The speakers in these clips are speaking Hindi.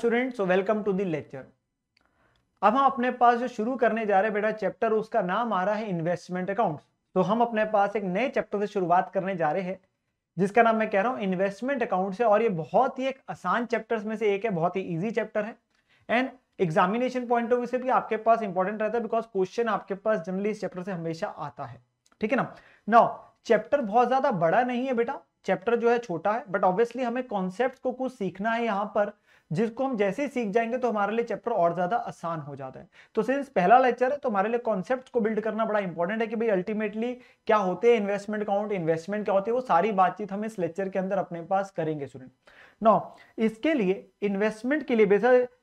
student so welcome to the lecture अब हम अपने पास जो शुरू करने जा रहे हैं बेटा चैप्टर उसका नाम आ रहा है इन्वेस्टमेंट अकाउंट तो हम अपने पास एक नए चैप्टर से शुरुआत करने जा रहे हैं जिसका नाम मैं कह रहा हूँ इन्वेस्टमेंट अकाउंट से और ये बहुत ही एक आसान चैप्टर में से एक है बहुत ही ईजी चैप्टर है and examination point of view से भी आपके पास इंपॉर्टेंट रहता है बिकॉज क्वेश्चन आपके पास जनरली इस चैप्टर से हमेशा आता है ठीक है ना नाउ चैप्टर बहुत ज्यादा बड़ा नहीं है बेटा चैप्टर जो है छोटा है बट ऑब्वियसली हमें कॉन्सेप्ट को कुछ सीखना है यहाँ पर जिसको हम जैसे ही सीख जाएंगे तो हमारे लिए चैप्टर और ज्यादा आसान हो जाता है तो सिंस पहला लेक्चर है तो हमारे लिए कॉन्सेप्ट को बिल्ड करना बड़ा इंपॉर्टेंट है कि भाई अल्टीमेटली क्या होते हैं इन्वेस्टमेंट अकाउंट इन्वेस्टमेंट क्या होते हैं वो सारी बातचीत हम इस लेक्चर के अंदर अपने पास करेंगे स्टूडेंट नौ इसके लिए इन्वेस्टमेंट के लिए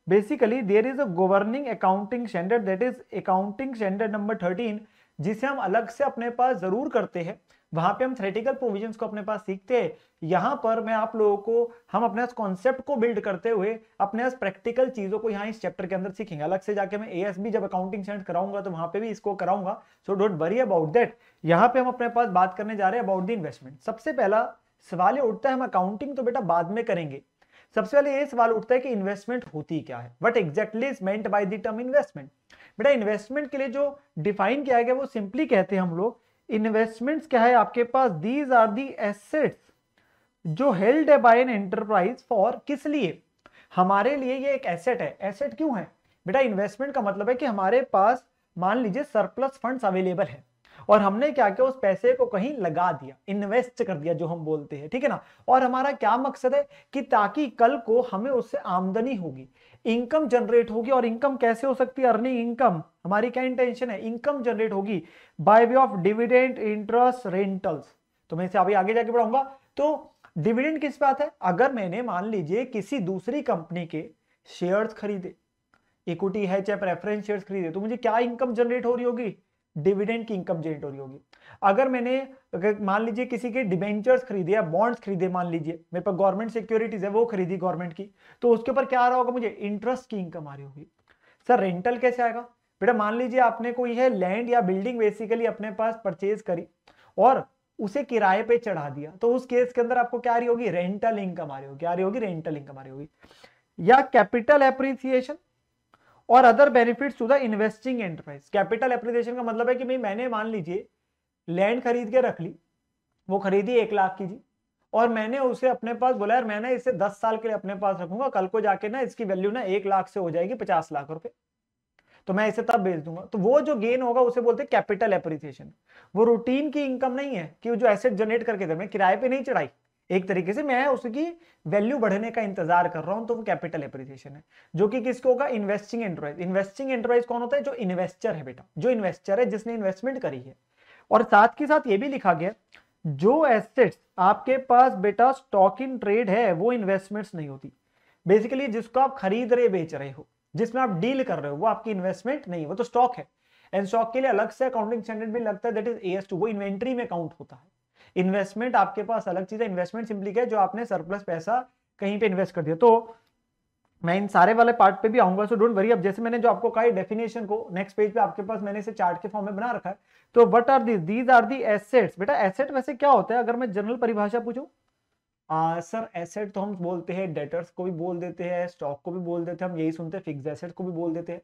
basically there is a governing accounting standard that is accounting standard number thirteen जिसे हम अलग से अपने पास जरूर करते हैं वहां पे हम थ्रेटिकल प्रोविजन को अपने पास सीखते हैं यहाँ पर मैं आप लोगों को हम अपने कॉन्सेप्ट को बिल्ड करते हुए अपने प्रैक्टिकल चीजों को यहाँ इस चैप्टर के अंदर सीखेंगे अलग से जाके मैं ए जब अकाउंटिंग सेंट कराऊंगा तो वहां पे भी इसको कराऊंगा so don't worry about that यहाँ पे हम अपने पास बात करने जा रहे हैं अबाउट द इन्वेस्टमेंट सबसे पहला सवाल ये उठता है हम अकाउंटिंग तो बेटा बाद में करेंगे सबसे पहले ये सवाल उठता है कि इन्वेस्टमेंट होती क्या है what exactly is meant by the term investment बेटा इन्वेस्टमेंट के लिए जो डिफाइन किया गया वो सिंपली कहते हैं हम लोग इन्वेस्टमेंट्स क्या है आपके पास दीज आर दी एसेट्स जो हेल्ड है बाय एन एंटरप्राइज फॉर किस लिए हमारे लिए ये एक एसेट है एसेट क्यों है बेटा इन्वेस्टमेंट का मतलब है कि हमारे पास मान लीजिए सरप्लस फंड्स अवेलेबल है और हमने क्या किया उस पैसे को कहीं लगा दिया इन्वेस्ट कर दिया जो हम बोलते हैं ठीक है ना और हमारा क्या मकसद है कि ताकि कल को हमें उससे आमदनी होगी इनकम जनरेट होगी और इनकम कैसे हो सकती है अर्निंग इनकम हमारी क्या इंटेंशन है इनकम जनरेट होगी by way of dividend interest rentals तो मैं इसे अभी आगे जाके बढ़ाऊंगा तो डिविडेंड किस बात है अगर मैंने मान लीजिए किसी दूसरी कंपनी के शेयर्स खरीदे इक्विटी है चाहे प्रेफरेंस शेयर्स खरीदे तो मुझे क्या इनकम जनरेट हो रही होगी डिविडेंड की इनकम जनरेट हो रही होगी अगर मैंने अगर मान लीजिए किसी के डिबेंचर्स खरीदे या बॉन्ड्स खरीदे मान लीजिए मेरे पास गवर्नमेंट सिक्योरिटीज है वो खरीदी गवर्नमेंट की तो उसके ऊपर क्या आ रहा होगा मुझे इंटरेस्ट की इनकम आ रही होगी सर रेंटल कैसे आएगा बेटा मान लीजिए आपने कोई है लैंड या बिल्डिंग बेसिकली अपने पास परचेज करी और उसे किराए पे चढ़ा दिया तो उस केस के अंदर आपको क्या आ रही होगी रेंटल इनकम आ रही होगी क्या आ रही होगी रेंटल इनकम आ रही होगी या कैपिटल एप्रिसिएशन और other benefit to the investing enterprise capital appreciation का मतलब है कि भाई मैंने मान लीजिए लैंड खरीद के रख ली वो खरीदी एक लाख की जी और मैंने उसे अपने पास बोला यार मैंने इसे दस साल के लिए अपने पास रखूंगा कल को जाके ना इसकी वैल्यू ना एक लाख से हो जाएगी पचास लाख रुपए तो मैं इसे तब बेच दूंगा तो वो जो गेन होगा उसे बोलते हैं कैपिटल एप्रिसिएशन वो रूटीन की इनकम नहीं है कि जो एसेट जनरेट करके दे मैं किराए पे नहीं चढ़ाई एक तरीके से मैं उसकी वैल्यू बढ़ने का इंतजार कर रहा हूं तो वो कैपिटल एप्रिसिएशन है जो कि किसको होगा इन्वेस्टिंग एंटरप्राइज इन्वेस्टिंग एंटरप्राइज कौन होता है जो इन्वेस्टर है बेटा जो इन्वेस्टर है जिसने इन्वेस्टमेंट करी है और साथ के साथ ये भी लिखा गया जो एसेट्स आपके पास बेटा स्टॉक इन ट्रेड है वो इन्वेस्टमेंट्स नहीं होती बेसिकली जिसको आप खरीद रहे बेच रहे हो जिसमें आप डील कर रहे हो वो आपकी इन्वेस्टमेंट नहीं वो तो स्टॉक है एंड स्टॉक के लिए अलग से अकाउंटिंग स्टैंडर्ड भी लगता है दैट इज एएस वो इन्वेंट्री में काउंट होता है इन्वेस्टमेंट आपके पास अलग चीज है इन्वेस्टमेंट सिंपली क्या है जो आपने सरप्लस पैसा कहीं पे इन्वेस्ट कर दिया तो मैं इन सारे वाले पार्ट पे भी आऊंगा सो डोंट वरी अब जैसे मैंने जो आपको कहा डेफिनेशन को नेक्स्ट पेज पे आपके पास मैंने इसे चार्ट के फॉर्म में बना रखा है तो what are these these are the assets बेटा एसेट वैसे क्या होता है अगर मैं जनरल परिभाषा पूछू आ, सर एसेट तो हम बोलते हैं डेटर्स को भी बोल देते हैं स्टॉक को भी बोल देते हैं हम यही सुनते हैं फिक्स एसेट को भी बोल देते हैं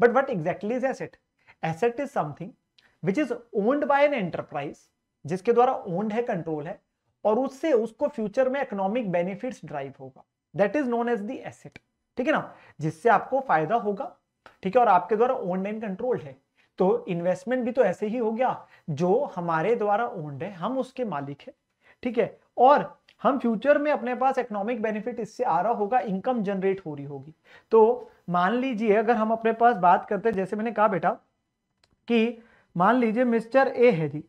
but what exactly is asset asset is something which is owned by an enterprise जिसके द्वारा ओन्ड है कंट्रोल है और उससे उसको फ्यूचर में इकोनॉमिक बेनिफिट्स ड्राइव होगा that is known as the asset ठीक है ना जिससे आपको फायदा होगा ठीक है और आपके द्वारा ओन्ड एंड कंट्रोल है तो इन्वेस्टमेंट भी तो ऐसे ही हो गया जो हमारे द्वारा ओन्ड है हम उसके मालिक है ठीक है और हम फ्यूचर में अपने पास इकोनॉमिक बेनिफिट इससे आ रहा होगा इनकम जनरेट हो रही होगी तो मान लीजिए अगर हम अपने पास बात करते जैसे मैंने कहा बेटा कि मान लीजिए मिस्टर ए है जी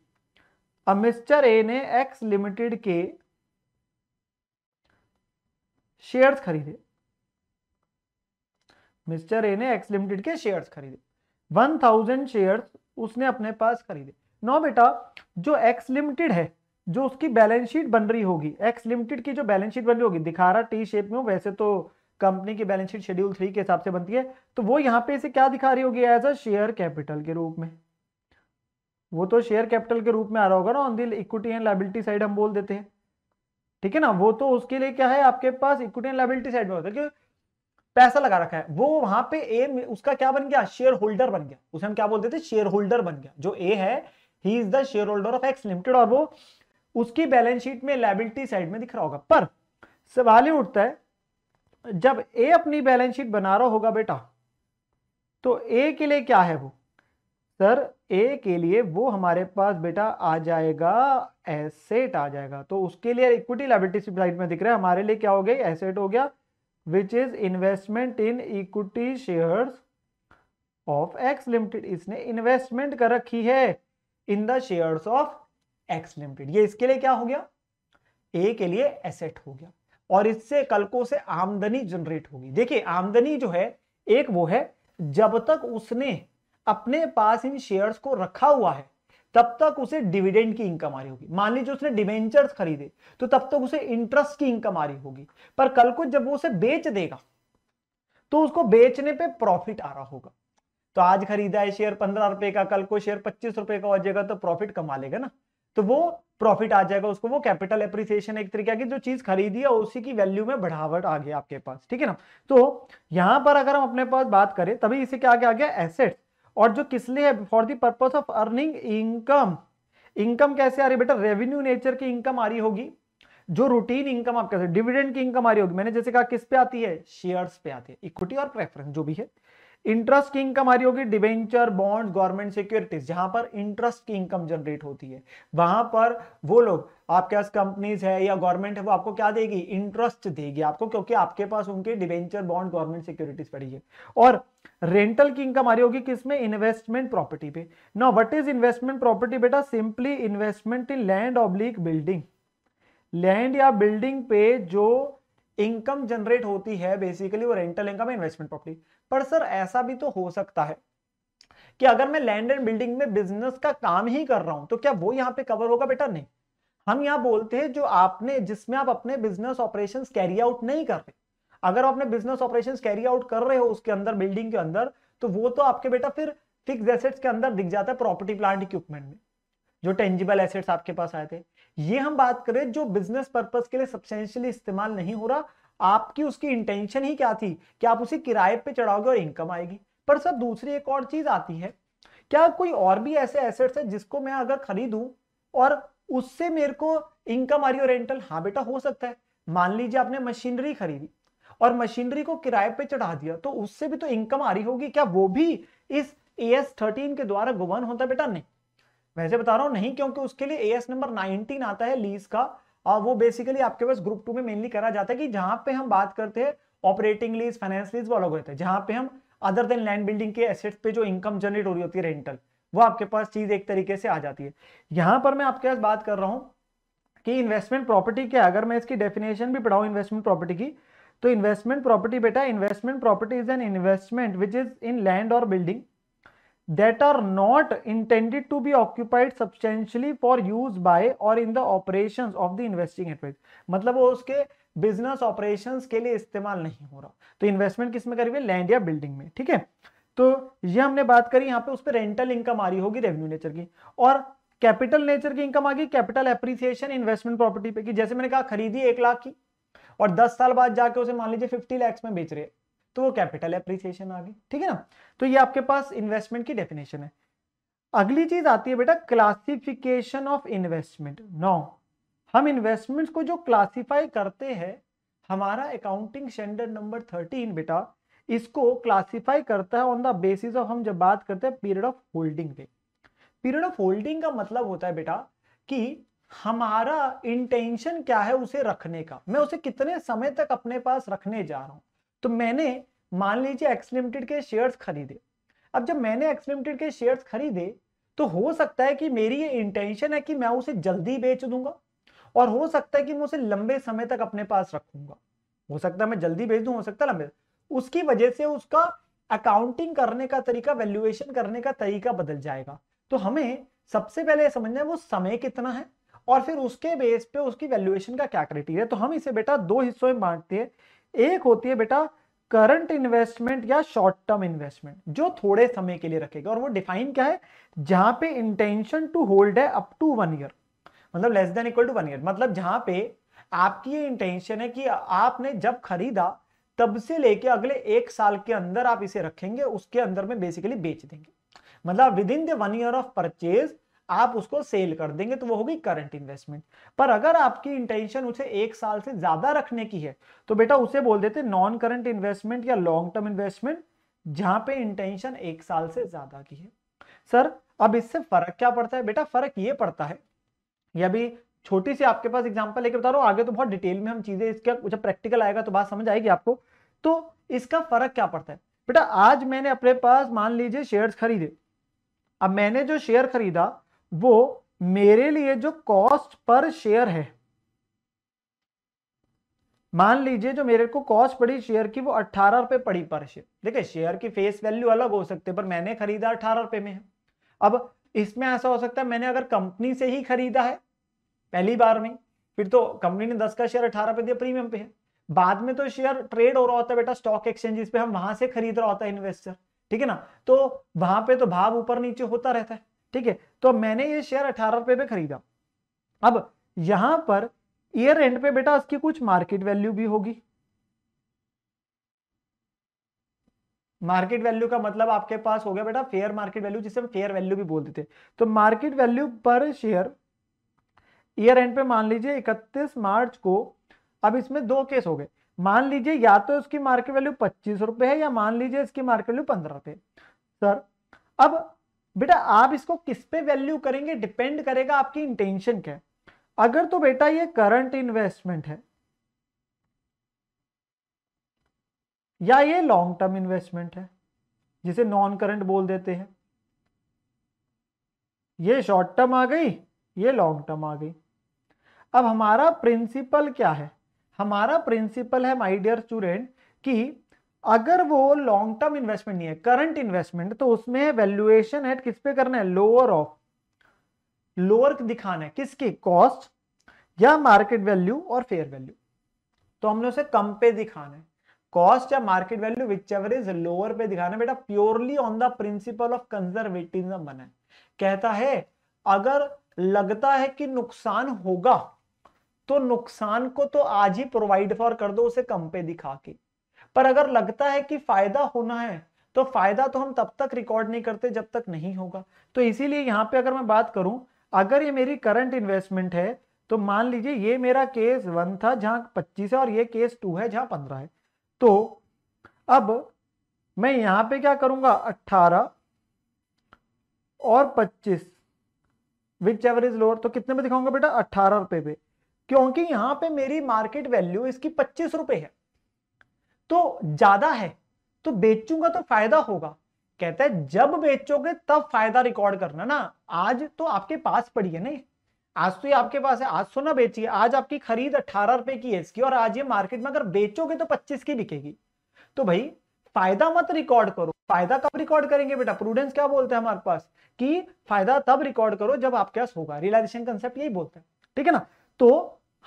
मिस्टर ए ने एक्स लिमिटेड के शेयर्स खरीदे मिस्टर ए ने एक्स लिमिटेड के शेयर्स खरीदे वन थाउजेंड शेयर उसने अपने पास खरीदे नौ बेटा जो एक्स लिमिटेड है जो उसकी बैलेंस शीट बन रही होगी एक्स लिमिटेड की जो बैलेंस शीट बन रही होगी दिखा रहा टी शेप में हो वैसे तो कंपनी की बैलेंस शीट शेड्यूल थ्री के हिसाब से बनती है तो वो यहां पे इसे क्या दिखा रही होगी एज अ शेयर कैपिटल के रूप में वो तो शेयर कैपिटल के रूप में आ रहा होगा ना on the equity and liability side हम बोल देते हैं ठीक है ना वो तो उसके लिए क्या है आपके पास इक्विटी एंड लाइबिलिटी साइड में होता है पैसा लगा रखा है वो वहां पे ए उसका क्या बन गया शेयर होल्डर बन गया उसे हम क्या बोलते थे शेयर होल्डर बन गया जो ए है he is the share holder of X limited और वो उसकी बैलेंस शीट में लाइबिलिटी साइड में दिख रहा होगा पर सवाल ये उठता है जब ए अपनी बैलेंस शीट बना रहा होगा बेटा तो ए के लिए क्या है वो सर ए के लिए वो हमारे पास बेटा आ जाएगा एसेट आ जाएगा तो उसके लिए इक्विटी लाइबिलिटी साइड में दिख रहा है हमारे लिए क्या हो गई एसेट हो गया which is investment in equity share of X limited इसने इन्वेस्टमेंट कर रखी है in the share of X limited ये इसके लिए क्या हो गया ए के लिए एसेट हो गया और इससे कल को से आमदनी जनरेट होगी देखिए आमदनी जो है एक वो है जब तक उसने अपने पास इन शेयर्स को रखा हुआ है तब तक उसे डिविडेंड की इनकम आ रही होगी मान लीजिए उसने डिवेंचर्स खरीदे तो तब तक उसे इंटरेस्ट की इनकम आ रही होगी पर कल को जब वो उसे बेच देगा तो उसको बेचने पे प्रॉफिट आ रहा होगा तो आज खरीदा है शेयर पंद्रह रुपए का कल को शेयर पच्चीस रुपए का हो जाएगा तो प्रॉफिट कमा लेगा ना तो वो प्रॉफिट आ जाएगा उसको वो कैपिटल एप्रिसिएशन एक तरीके की जो चीज खरीदी है उसी की वैल्यू में बढ़ावट आ गया आपके पास ठीक है ना तो यहां पर अगर हम अपने पास बात करें तभी इसे क्या क्या आ गया एसेट्स और जो किस लिए है for the purpose of earning income income कैसे आ रही बेटा रेवेन्यू नेचर की इनकम आ रही होगी जो रूटीन इनकम आपके डिविडेंड की इनकम आ रही होगी मैंने जैसे कहा किस पे आती है शेयर्स पे आती है इक्विटी और प्रेफरेंस जो भी है इंटरेस्ट की इनकम आ रही होगी डिबेंचर बॉन्ड गवर्नमेंट सिक्योरिटीज जहां पर इंटरेस्ट की इनकम जनरेट होती है वहां पर वो लोग आपके पास कंपनीज है या गवर्नमेंट है वो आपको क्या देगी इंटरेस्ट देगी आपको क्योंकि आपके पास उनके डिवेंचर बॉन्ड गवर्नमेंट सिक्योरिटीज पड़ी है और रेंटल की इनकम आ रही होगी किसमें इन्वेस्टमेंट प्रॉपर्टी पे ना वट इज इन्वेस्टमेंट प्रॉपर्टी बेटा सिंपली इन्वेस्टमेंट इन लैंड ऑब्लिक बिल्डिंग लैंड या बिल्डिंग पे जो इनकम जनरेट होती है बेसिकली वो रेंटल इनकम इन्वेस्टमेंट प्रॉपर्टी पर सर ऐसा भी तो हो सकता है कि अगर मैं लैंड एंड बिल्डिंग में बिजनेस का काम ही कर रहा हूं तो क्या वो यहाँ पे कवर होगा बेटा नहीं हम यहाँ बोलते हैं जो आपने जिसमें आप अपने बिजनेस ऑपरेशंस कैरी आउट नहीं कर रहे अगर आप अपने बिजनेस ऑपरेशंस कैरी आउट कर रहे हो उसके अंदर बिल्डिंग के अंदर तो वो तो आपके बेटा फिर फिक्स एसेट्स के अंदर दिख जाता है प्रॉपर्टी प्लांट इक्विपमेंट में जो टेंजिबल एसेट्स आपके पास आए थे ये हम बात करें जो बिजनेस पर्पज के लिए सब्सटेंशियली इस्तेमाल नहीं हो रहा आपकी उसकी इंटेंशन ही क्या थी कि आप उसे किराए पे चढ़ाओगे और इनकम आएगी पर सर दूसरी एक और चीज आती है क्या कोई और भी ऐसे एसेट्स है जिसको मैं अगर खरीदूं और उससे मेरे को इनकम आ रही और रेंटल हाँ बेटा हो सकता है मान लीजिए आपने मशीनरी खरीदी और मशीनरी को किराए पे चढ़ा दिया तो उससे भी तो इनकम आ रही होगी क्या वो भी इस ए एस थर्टीन के द्वारा गुवन होता बेटा नहीं वैसे बता रहा हूं नहीं क्योंकि उसके लिए ए एस नंबर नाइनटीन आता है लीज का और वो बेसिकली आपके पास ग्रुप टू में मेनली करा जाता है कि जहां पे हम बात करते हैं ऑपरेटिंग लीज फाइनेंस लीज वो अलग होते है जहां पे हम अदर देन लैंड बिल्डिंग के एसेट्स पे जो इनकम जनरेट हो रही होती है रेंटल वो आपके पास चीज एक तरीके से आ जाती है यहां पर मैं आपके पास बात कर रहा हूं कि इन्वेस्टमेंट प्रॉपर्टी के अगर मैं इसकी डेफिनेशन भी पढ़ाऊँ इन्वेस्टमेंट प्रॉपर्टी की तो इन्वेस्टमेंट प्रॉपर्टी बेटा investment property is an investment which is in land और building that are not intended to be occupied substantially for use by or in the operations of the investing enterprise मतलब वो उसके बिजनेस ऑपरेशंस के लिए इस्तेमाल नहीं हो रहा तो इन्वेस्टमेंट किस करी हुई लैंड या बिल्डिंग में ठीक है तो ये हमने बात करी यहाँ पे उस पर रेंटल इनकम आ रही होगी रेवेन्यू नेचर की और कैपिटल नेचर की इनकम आ गई कैपिटल एप्रिसिएशन इन्वेस्टमेंट प्रॉपर्टी पे की जैसे मैंने कहा खरीदी एक लाख की और दस साल बाद जाके उसे मान लीजिए फिफ्टी लैक्स में बेच रहे हैं तो वो कैपिटल एप्रिसिएशन आ गई ठीक है ना तो ये आपके पास इन्वेस्टमेंट की डेफिनेशन है अगली चीज आती है बेटा क्लासिफिकेशन ऑफ इन्वेस्टमेंट नौ हम इन्वेस्टमेंट्स को जो क्लासिफाई करते हैं हमारा अकाउंटिंग स्टैंडर्ड नंबर थर्टीन बेटा इसको क्लासिफाई करता है ऑन द बेसिस ऑफ हम जब बात करते हैं पीरियड ऑफ होल्डिंग पे पीरियड ऑफ होल्डिंग का मतलब होता है बेटा कि हमारा इंटेंशन क्या है उसे रखने का मैं उसे कितने समय तक अपने पास रखने जा रहा हूँ तो मैंने मान लीजिए एक्स लिमिटेड के शेयर्स खरीदे अब जब मैंने एक्स लिमिटेड के शेयर्स खरीदे तो हो सकता है कि मेरी ये इंटेंशन है कि मैं उसे जल्दी बेच दूंगा और हो सकता है कि मैं उसे लंबे समय तक अपने पास रखूंगा हो सकता है मैं जल्दी बेच दूं हो सकता है लंबे उसकी वजह से उसका अकाउंटिंग करने का तरीका वैल्यूएशन करने का तरीका बदल जाएगा तो हमें सबसे पहले समझना है वो समय कितना है और फिर उसके बेस पे उसकी वैल्यूएशन का क्या क्राइटेरिया तो हम इसे बेटा दो हिस्सों में बांटते हैं एक होती है बेटा करंट इन्वेस्टमेंट या शॉर्ट टर्म इन्वेस्टमेंट जो थोड़े समय के लिए रखेगा और वो डिफाइन क्या है जहां पे इंटेंशन टू होल्ड है अप टू वन ईयर मतलब less than equal to one year मतलब जहां पे आपकी ये इंटेंशन है कि आपने जब खरीदा तब से लेके अगले एक साल के अंदर आप इसे रखेंगे उसके अंदर में बेसिकली बेच देंगे मतलब within the one year of purchase आप उसको सेल कर देंगे तो वो होगी करंट इन्वेस्टमेंट पर अगर आपकी इंटेंशन उसे एक साल से ज्यादा रखने की है तो बेटा उसे बोल देते नॉन करंट इन्वेस्टमेंट या लॉन्ग टर्म इन्वेस्टमेंट जहां पे इंटेंशन एक साल से ज्यादा की है सर अब इससे फर्क क्या पड़ता है बेटा फर्क ये पड़ता है यह भी छोटी सी आपके पास एग्जाम्पल लेके बता रहा आगे तो बहुत डिटेल में हम चीजें इसके जब प्रैक्टिकल आएगा तो बात समझ आएगी आपको तो इसका फर्क क्या पड़ता है बेटा आज मैंने अपने पास मान लीजिए शेयर्स खरीदे अब मैंने जो शेयर खरीदा वो मेरे लिए जो कॉस्ट पर शेयर है मान लीजिए जो मेरे को कॉस्ट पड़ी शेयर की वो अट्ठारह रुपए पड़ी पर शेयर देखिए शेयर की फेस वैल्यू अलग हो सकती है पर मैंने खरीदा अट्ठारह रुपए में अब इसमें ऐसा हो सकता है मैंने अगर कंपनी से ही खरीदा है पहली बार में फिर तो कंपनी ने दस का शेयर अठारह पे दिया प्रीमियम पे है बाद में तो शेयर ट्रेड हो रहा होता है बेटा स्टॉक एक्सचेंजेस पे हम वहां से खरीद रहा होता है इन्वेस्टर ठीक है ना तो वहां पे तो भाव ऊपर नीचे होता रहता है ठीक है तो मैंने ये शेयर अठारह रुपए पे खरीदा अब यहां पर ईयर एंड पे बेटा उसकी कुछ मार्केट वैल्यू भी होगी मार्केट वैल्यू का मतलब आपके पास हो गया बेटा फेयर मार्केट वैल्यू जिसे हम फेयर वैल्यू भी बोल देते तो मार्केट वैल्यू पर शेयर ईयर एंड पे मान लीजिए इकतीस मार्च को अब इसमें दो केस हो गए मान लीजिए या तो इसकी मार्केट वैल्यू पच्चीस रुपए है या मान लीजिए इसकी मार्केट वैल्यू पंद्रह रुपए सर अब बेटा आप इसको किस पे वैल्यू करेंगे डिपेंड करेगा आपकी इंटेंशन क्या अगर तो बेटा ये करंट इन्वेस्टमेंट है या ये लॉन्ग टर्म इन्वेस्टमेंट है जिसे नॉन करंट बोल देते हैं ये शॉर्ट टर्म आ गई ये लॉन्ग टर्म आ गई अब हमारा प्रिंसिपल क्या है हमारा प्रिंसिपल है माय डियर स्टूडेंट कि अगर वो लॉन्ग टर्म इन्वेस्टमेंट नहीं है करंट इन्वेस्टमेंट तो उसमें वैल्यूएशन एट किस पे करना है लोअर ऑफ लोअर दिखाना है किसकी कॉस्ट या मार्केट वैल्यू और फेयर वैल्यू तो हमने उसे कम पे दिखाना है कॉस्ट या market value whichever is lower पे दिखाना है बेटा purely on the principle of conservatism बना है कहता है अगर लगता है कि नुकसान होगा तो नुकसान को तो आज ही प्रोवाइड फॉर कर दो उसे कम पे दिखा के पर अगर लगता है कि फायदा होना है तो फायदा तो हम तब तक रिकॉर्ड नहीं करते जब तक नहीं होगा तो इसीलिए यहां पे अगर मैं बात करूं अगर ये मेरी करंट इन्वेस्टमेंट है तो मान लीजिए ये मेरा केस वन था जहां पच्चीस है और ये केस टू है जहां पंद्रह है तो अब मैं यहां पे क्या करूंगा अट्ठारह और पच्चीस विच एवरेज लोअर तो कितने में दिखाऊंगा बेटा अट्ठारह रुपए पे क्योंकि यहां पे मेरी मार्केट वैल्यू इसकी पच्चीस रुपए है तो ज्यादा है तो बेचूंगा तो फायदा होगा कहता है जब बेचोगे तब फायदा रिकॉर्ड करना ना आज तो आपके पास पड़ी है ना आज तो ये आपके पास है आज तो ना बेचिए आज आपकी खरीद अट्ठारह रुपए की है इसकी और आज ये मार्केट में अगर बेचोगे तो पच्चीस की बिकेगी तो भाई फायदा मत रिकॉर्ड करो फायदा कब रिकॉर्ड करेंगे बेटा प्रूडेंस क्या बोलते हैं हमारे पास कि फायदा तब रिकॉर्ड करो जब आपके पास होगा रियलाइजेशन कंसेप्ट यही बोलते हैं ठीक है ना तो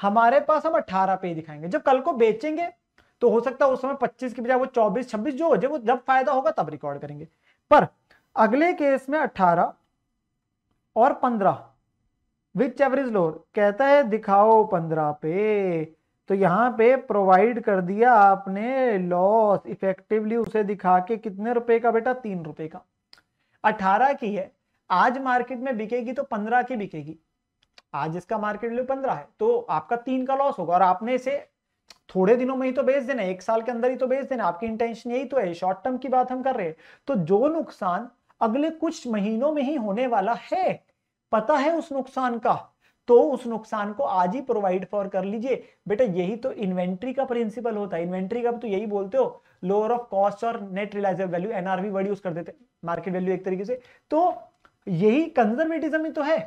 हमारे पास हम अट्ठारह पे दिखाएंगे जब कल को बेचेंगे तो हो सकता है उस समय 25 की बजाय वो 24 26 जो हो जाए वो जब फायदा होगा तब रिकॉर्ड करेंगे पर अगले केस में 18 और 15 विच एवरेज लोअर कहता है दिखाओ 15 पे तो यहाँ पे प्रोवाइड कर दिया आपने लॉस इफेक्टिवली उसे दिखा के कितने रुपए का बेटा तीन रुपए का अठारह की है आज मार्केट में बिकेगी तो पंद्रह की बिकेगी आज इसका मार्केट वैल्यू पंद्रह है तो आपका तीन का लॉस होगा और आपने इसे थोड़े दिनों में ही तो बेच देना एक साल के अंदर ही तो बेच देना आपकी इंटेंशन यही तो है शॉर्ट टर्म की बात हम कर रहे हैं तो जो नुकसान अगले कुछ महीनों में ही होने वाला है पता है उस नुकसान का तो उस नुकसान को आज ही प्रोवाइड फॉर कर लीजिए बेटा यही तो इन्वेंट्री का प्रिंसिपल होता है इन्वेंट्री का तो यही बोलते हो लोअर ऑफ कॉस्ट और net realisable value NRV word use कर देते मार्केट वैल्यू एक तरीके से तो यही कंजर्वेटिज्म ही तो है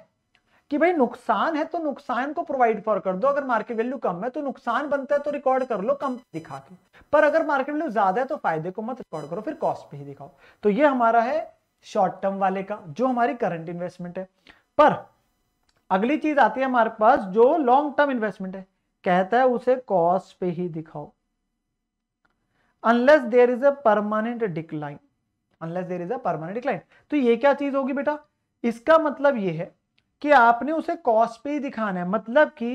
कि भाई नुकसान है तो नुकसान को प्रोवाइड फॉर कर दो अगर मार्केट वैल्यू कम है तो नुकसान बनता है तो रिकॉर्ड कर लो कम दिखा के पर अगर मार्केट वैल्यू ज्यादा है तो फायदे को मत रिकॉर्ड करो फिर कॉस्ट पे ही दिखाओ तो ये हमारा है शॉर्ट टर्म वाले का जो हमारी करंट इन्वेस्टमेंट है पर अगली चीज आती है हमारे पास जो लॉन्ग टर्म इन्वेस्टमेंट है कहता है उसे कॉस्ट पे ही दिखाओ unless there is a permanent decline unless there is a permanent decline तो ये क्या चीज होगी बेटा इसका मतलब ये है कि आपने उसे कॉस्ट पे ही दिखाना है मतलब कि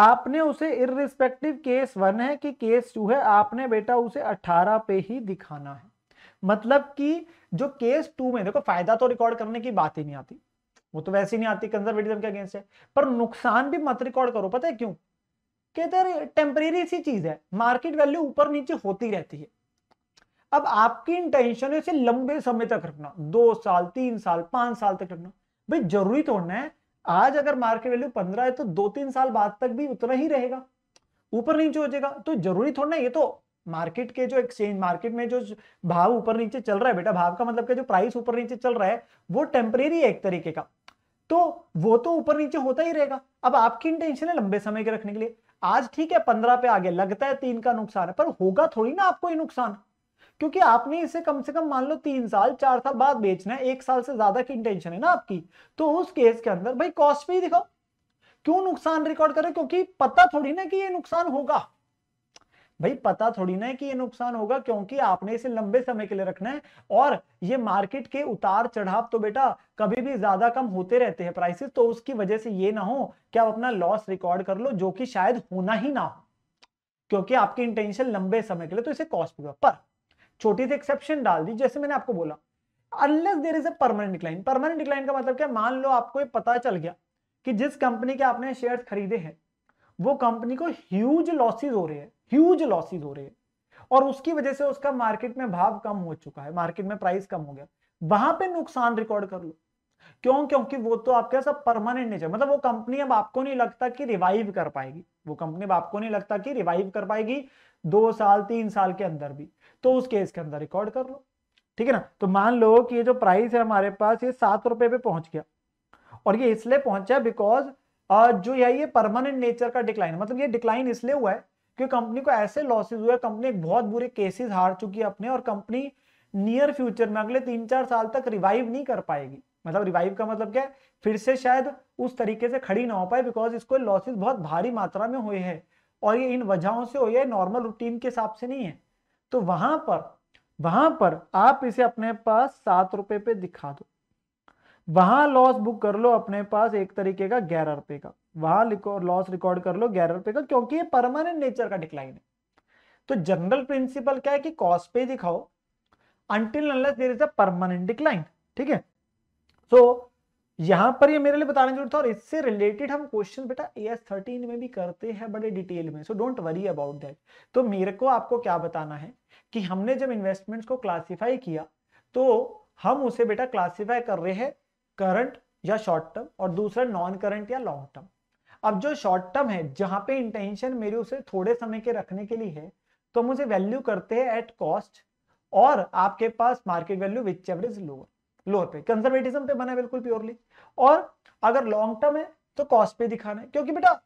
आपने उसे इरिस्पेक्टिव केस वन है कि केस टू है आपने बेटा उसे 18 पे ही दिखाना है मतलब कि जो केस टू में देखो फायदा तो रिकॉर्ड करने की बात ही नहीं आती वो तो वैसे ही नहीं आती कंजर्वेटिज्म के अगेंस्ट है पर नुकसान भी मत रिकॉर्ड करो पता है क्यों कहते टेम्परेरी सी चीज है मार्केट वैल्यू ऊपर नीचे होती रहती है अब आपकी इंटेंशन है इसे लंबे समय तक रखना दो साल तीन साल पांच साल तक रखना भाई जरूरी तोड़ना है आज अगर मार्केट वैल्यू पंद्रह है तो दो तीन साल बाद तक भी उतना ही रहेगा ऊपर नीचे हो जाएगा तो जरूरी थोड़ा ये तो मार्केट के जो एक्सचेंज मार्केट में जो भाव ऊपर नीचे चल रहा है बेटा भाव का मतलब के जो प्राइस ऊपर नीचे चल रहा है वो टेम्परेरी है एक तरीके का तो वो तो ऊपर नीचे होता ही रहेगा अब आपकी इंटेंशन है लंबे समय के रखने के लिए आज ठीक है पंद्रह पे आगे लगता है तीन का नुकसान है पर होगा थोड़ी ना आपको ये नुकसान क्योंकि आपने इसे कम से कम मान लो तीन साल चार साल बाद बेचना है एक साल से ज्यादा की इंटेंशन है ना आपकी तो उस केस के अंदर भाई कॉस्ट पे ही दिखाओ क्यों नुकसान रिकॉर्ड करें क्योंकि पता थोड़ी ना कि ये नुकसान होगा भाई पता थोड़ी ना है कि ये नुकसान होगा क्योंकि आपने इसे लंबे समय के लिए रखना है और ये मार्केट के उतार चढ़ाव तो बेटा कभी भी ज्यादा कम होते रहते हैं प्राइसेस तो उसकी वजह से ये ना हो कि आप अपना लॉस रिकॉर्ड कर लो जो कि शायद होना ही ना हो क्योंकि आपकी इंटेंशन लंबे समय के लिए तो इसे कॉस्ट पर छोटी सी एक्सेप्शन डाल दी जैसे मैंने आपको बोला unless there is a permanent decline permanent decline का मतलब क्या मान लो आपको ये पता चल गया कि जिस कंपनी के आपने शेयर खरीदे हैं वो कंपनी को ह्यूज लॉसेज हो रहे हैं ह्यूज लॉसेज हो रहे हैं और उसकी वजह से उसका मार्केट में भाव कम हो चुका है मार्केट में प्राइस कम हो गया वहां पे नुकसान रिकॉर्ड कर लो क्यों क्योंकि वो तो आपके सब परमानेंट नेचर मतलब वो कंपनी अब आपको नहीं लगता कि रिवाइव कर पाएगी वो कंपनी अब आपको नहीं लगता कि रिवाइव कर पाएगी दो साल तीन साल के अंदर भी तो उस केस के अंदर रिकॉर्ड कर लो ठीक है ना तो मान लो कि ये जो प्राइस है हमारे पास ये सात रुपए पे पहुंच गया और ये इसलिए पहुंचा बिकॉज जो है ये परमानेंट नेचर का डिक्लाइन मतलब ये डिक्लाइन इसलिए हुआ है क्योंकि कंपनी को ऐसे लॉसेज हुए कंपनी एक बहुत बुरे केसेस हार चुकी है अपने और कंपनी नियर फ्यूचर में अगले तीन चार साल तक रिवाइव नहीं कर पाएगी मतलब रिवाइव का मतलब क्या है फिर से शायद उस तरीके से खड़ी ना हो पाए बिकॉज इसको लॉसेज बहुत भारी मात्रा में हुए हैं और ये इन वजहों से हुए है नॉर्मल रूटीन के हिसाब से नहीं है तो वहां पर वहां पर आप इसे अपने पास सात रुपए पे दिखा दो वहां लॉस बुक कर लो अपने पास एक तरीके का ग्यारह रुपए का वहां लॉस रिकॉर्ड कर लो ग्यारह रुपए का क्योंकि ये परमानेंट नेचर का डिक्लाइन है तो जनरल प्रिंसिपल क्या है कि कॉस्ट पे दिखाओ until is a permanent decline ठीक है सो यहां पर ये मेरे लिए बताने जरूरत था और इससे रिलेटेड हम क्वेश्चन बेटा ए एस थर्टीन में भी करते हैं बड़े डिटेल में so don't worry about that तो मेरे को आपको क्या बताना है कि हमने जब इन्वेस्टमेंट्स को क्लासीफाई किया तो हम उसे बेटा क्लासीफाई कर रहे हैं करंट या शॉर्ट टर्म और दूसरा नॉन करंट या लॉन्ग टर्म अब जो शॉर्ट टर्म है जहां पे इंटेंशन मेरी उसे थोड़े समय के रखने के लिए है तो हम उसे वैल्यू करते हैं एट कॉस्ट और आपके पास market value which average lower lower पे कंजर्वेटिज्म पे बना है बिल्कुल प्योरली और अगर लॉन्ग टर्म है तो कॉस्ट पे दिखाना है क्योंकि बेटा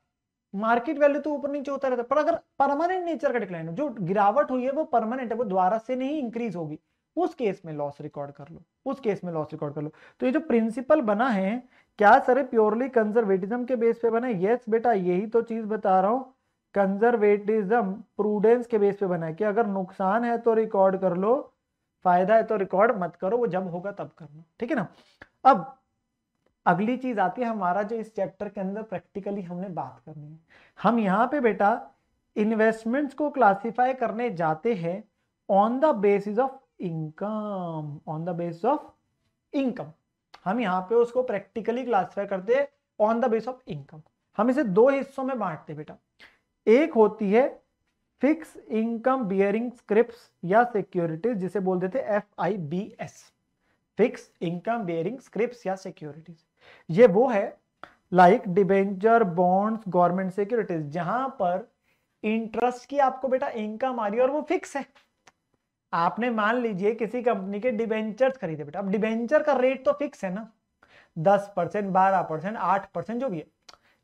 मार्केट वैल्यू तो ऊपर नीचे होता रहता है पर अगर परमानेंट नेचर का डिक्लाइन है जो गिरावट हुई है वो परमानेंट है वो द्वारा से नहीं इंक्रीज होगी उस केस में लॉस रिकॉर्ड कर लो उस केस में लॉस रिकॉर्ड कर लो तो ये जो प्रिंसिपल बना है क्या सर प्योरली कंजर्वेटिज्म के बेस पे बना है यस बेटा यही तो चीज बता रहा हूं कंजर्वेटिज्म प्रूडेंस के बेस पे बना है कि अगर नुकसान है तो रिकॉर्ड कर लो फायदा है तो रिकॉर्ड मत करो वो जब होगा तब करना ठीक है ना अब अगली चीज आती है हमारा जो इस चैप्टर के अंदर प्रैक्टिकली हमने बात करनी है हम यहाँ पे बेटा इन्वेस्टमेंट्स को क्लासिफाई करने जाते हैं on the basis of income on the basis of income हम यहाँ पे उसको प्रैक्टिकली क्लासिफाई करते हैं on the base of income हम इसे दो हिस्सों में बांटते बेटा एक होती है फिक्स इनकम बियरिंग स्क्रिप्ट या सिक्योरिटीज जिसे बोलते थे F I B S fix income bearing script या सिक्योरिटीज ये वो है like debenture bonds government securities जहां पर इंटरेस्ट की आपको बेटा इनकम आ रही है और वो फिक्स है आपने मान लीजिए किसी कंपनी के डिबेंचर खरीदे बेटा अब डिबेंचर का रेट तो फिक्स है ना दस परसेंट बारह परसेंट आठ परसेंट जो भी है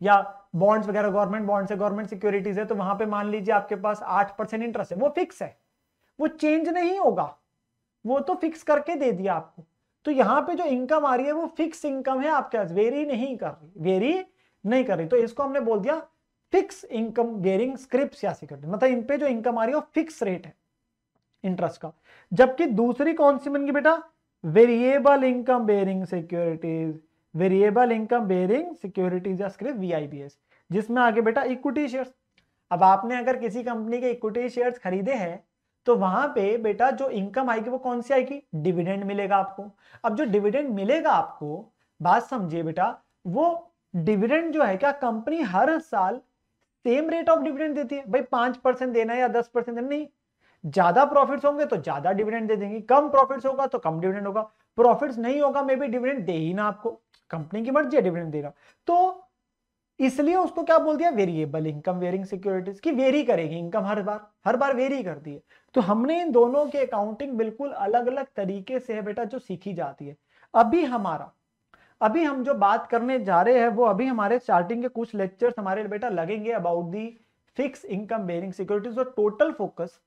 या बॉन्ड्स वगैरह गवर्नमेंट बॉन्ड्स है गवर्नमेंट सिक्योरिटीज है तो वहां पे मान लीजिए आपके पास आठ परसेंट इंटरेस्ट है वो फिक्स है वो चेंज नहीं होगा वो तो फिक्स करके दे दिया आपको तो यहाँ पे जो इनकम आ रही है वो फिक्स इनकम है आपके पास वेरी नहीं कर रही वेरी नहीं कर रही तो इसको हमने बोल दिया फिक्स इनकम वेरिंग स्क्रिप्ट या सिक्योरिटी मतलब इनपे जो इनकम आ रही है वो फिक्स रेट है इंटरेस्ट का जबकि दूसरी कौन सी बन बेटा variable income bearing securities variable income bearing securities या स्क्रिप्ट वी जिसमें आगे बेटा इक्विटी शेयर्स अब आपने अगर किसी कंपनी के इक्विटी शेयर्स खरीदे हैं तो वहां पे बेटा जो इनकम आएगी वो कौन सी आएगी डिविडेंड मिलेगा आपको अब जो डिविडेंड मिलेगा आपको बात समझिए बेटा वो डिविडेंड जो है क्या कंपनी हर साल सेम रेट ऑफ डिविडेंड देती है भाई पांच परसेंट देना है या दस परसेंट देना नहीं ज्यादा प्रॉफिट्स होंगे तो ज्यादा डिविडेंड दे देंगे कम प्रॉफिट्स होगा तो कम डिविडेंड होगा प्रॉफिट्स नहीं होगा मे भी डिविडेंड दे ही ना आपको कंपनी की मर्जी है डिविडेंड देना तो इसलिए उसको क्या बोल दिया वेरिएबल इनकम वेरिंग सिक्योरिटीज की वेरी करेगी इनकम हर बार हर बार वेरी करती है तो हमने इन दोनों के अकाउंटिंग बिल्कुल अलग अलग तरीके से है बेटा जो सीखी जाती है अभी हमारा अभी हम जो बात करने जा रहे हैं वो अभी हमारे स्टार्टिंग के कुछ लेक्चर्स हमारे बेटा लगेंगे about the fix income bearing securities और total focus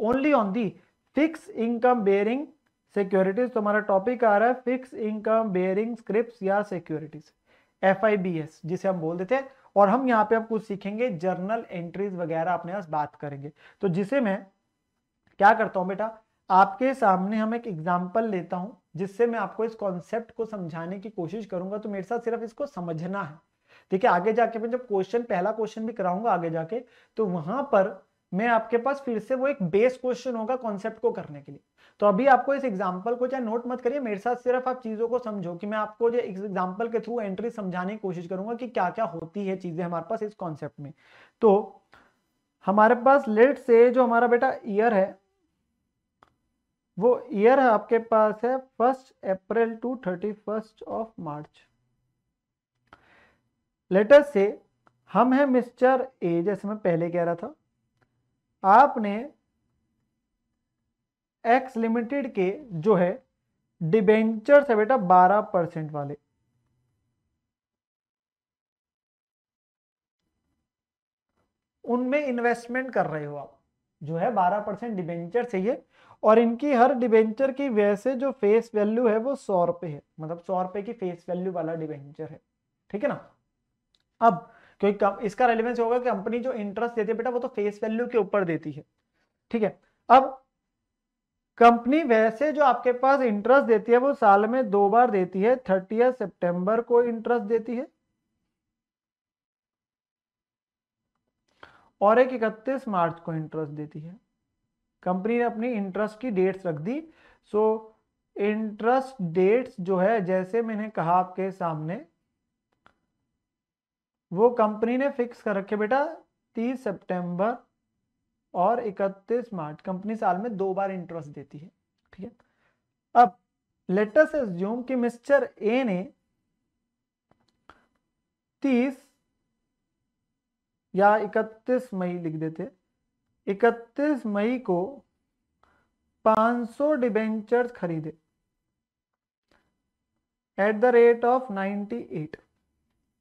only on the fix income bearing securities तो हमारा टॉपिक आ रहा है फिक्स इनकम बेयरिंग स्क्रिप्ट या सिक्योरिटीज एफ जिसे हम बोल देते हैं और हम यहाँ पे अब कुछ सीखेंगे जर्नल एंट्रीज वगैरह अपने पास बात करेंगे तो जिसे मैं क्या करता हूँ बेटा आपके सामने हम एक एग्जाम्पल लेता हूँ जिससे मैं आपको इस कॉन्सेप्ट को समझाने की कोशिश करूंगा तो मेरे साथ सिर्फ इसको समझना है ठीक है आगे जाके मैं जब क्वेश्चन पहला क्वेश्चन भी कराऊंगा आगे जाके तो वहां पर मैं आपके पास फिर से वो एक बेस क्वेश्चन होगा कॉन्सेप्ट को करने के लिए तो अभी आपको इस एग्जाम्पल को चाहे नोट मत करिए मेरे साथ सिर्फ आप चीज़ों को समझो कि मैं आपको जो एग्जाम्पल के थ्रू एंट्री समझाने की कोशिश करूंगा कि क्या क्या होती है चीज़ें हमारे पास इस कॉन्सेप्ट में तो हमारे पास लेट से जो हमारा बेटा ईयर है वो ईयर आपके पास है first April to thirty first of March later से हम हैं मिस्टर ए जैसे मैं पहले कह रहा था आपने एक्स लिमिटेड के जो है डिबेंचर्स है बेटा बारह परसेंट वाले उनमें इन्वेस्टमेंट कर रहे हो आप जो है बारह परसेंट डिबेंचर चाहिए और इनकी हर डिबेंचर की वैसे जो फेस वैल्यू है वो सौ रुपए है मतलब सौ रुपए की फेस वैल्यू वाला डिबेंचर है ठीक है ना अब क्योंकि इसका रेलिवेंस होगा कि कंपनी जो इंटरेस्ट देती है बेटा वो तो फेस वैल्यू के ऊपर देती है ठीक है अब कंपनी वैसे जो आपके पास इंटरेस्ट देती है वो साल में दो बार देती है थर्टी सितंबर को इंटरेस्ट देती है और एक इकतीस मार्च को इंटरेस्ट देती है कंपनी ने अपनी इंटरेस्ट की डेट्स रख दी सो इंटरेस्ट डेट्स जो है जैसे मैंने कहा आपके सामने वो कंपनी ने फिक्स कर रखे बेटा 30 सितंबर और 31 मार्च कंपनी साल में दो बार इंटरेस्ट देती है ठीक है अब लेटस एज्यूम कि मिस्टर ए ने 30 या 31 मई लिख देते 31 मई को 500 सौ डिबेंचर खरीदे at the rate of 98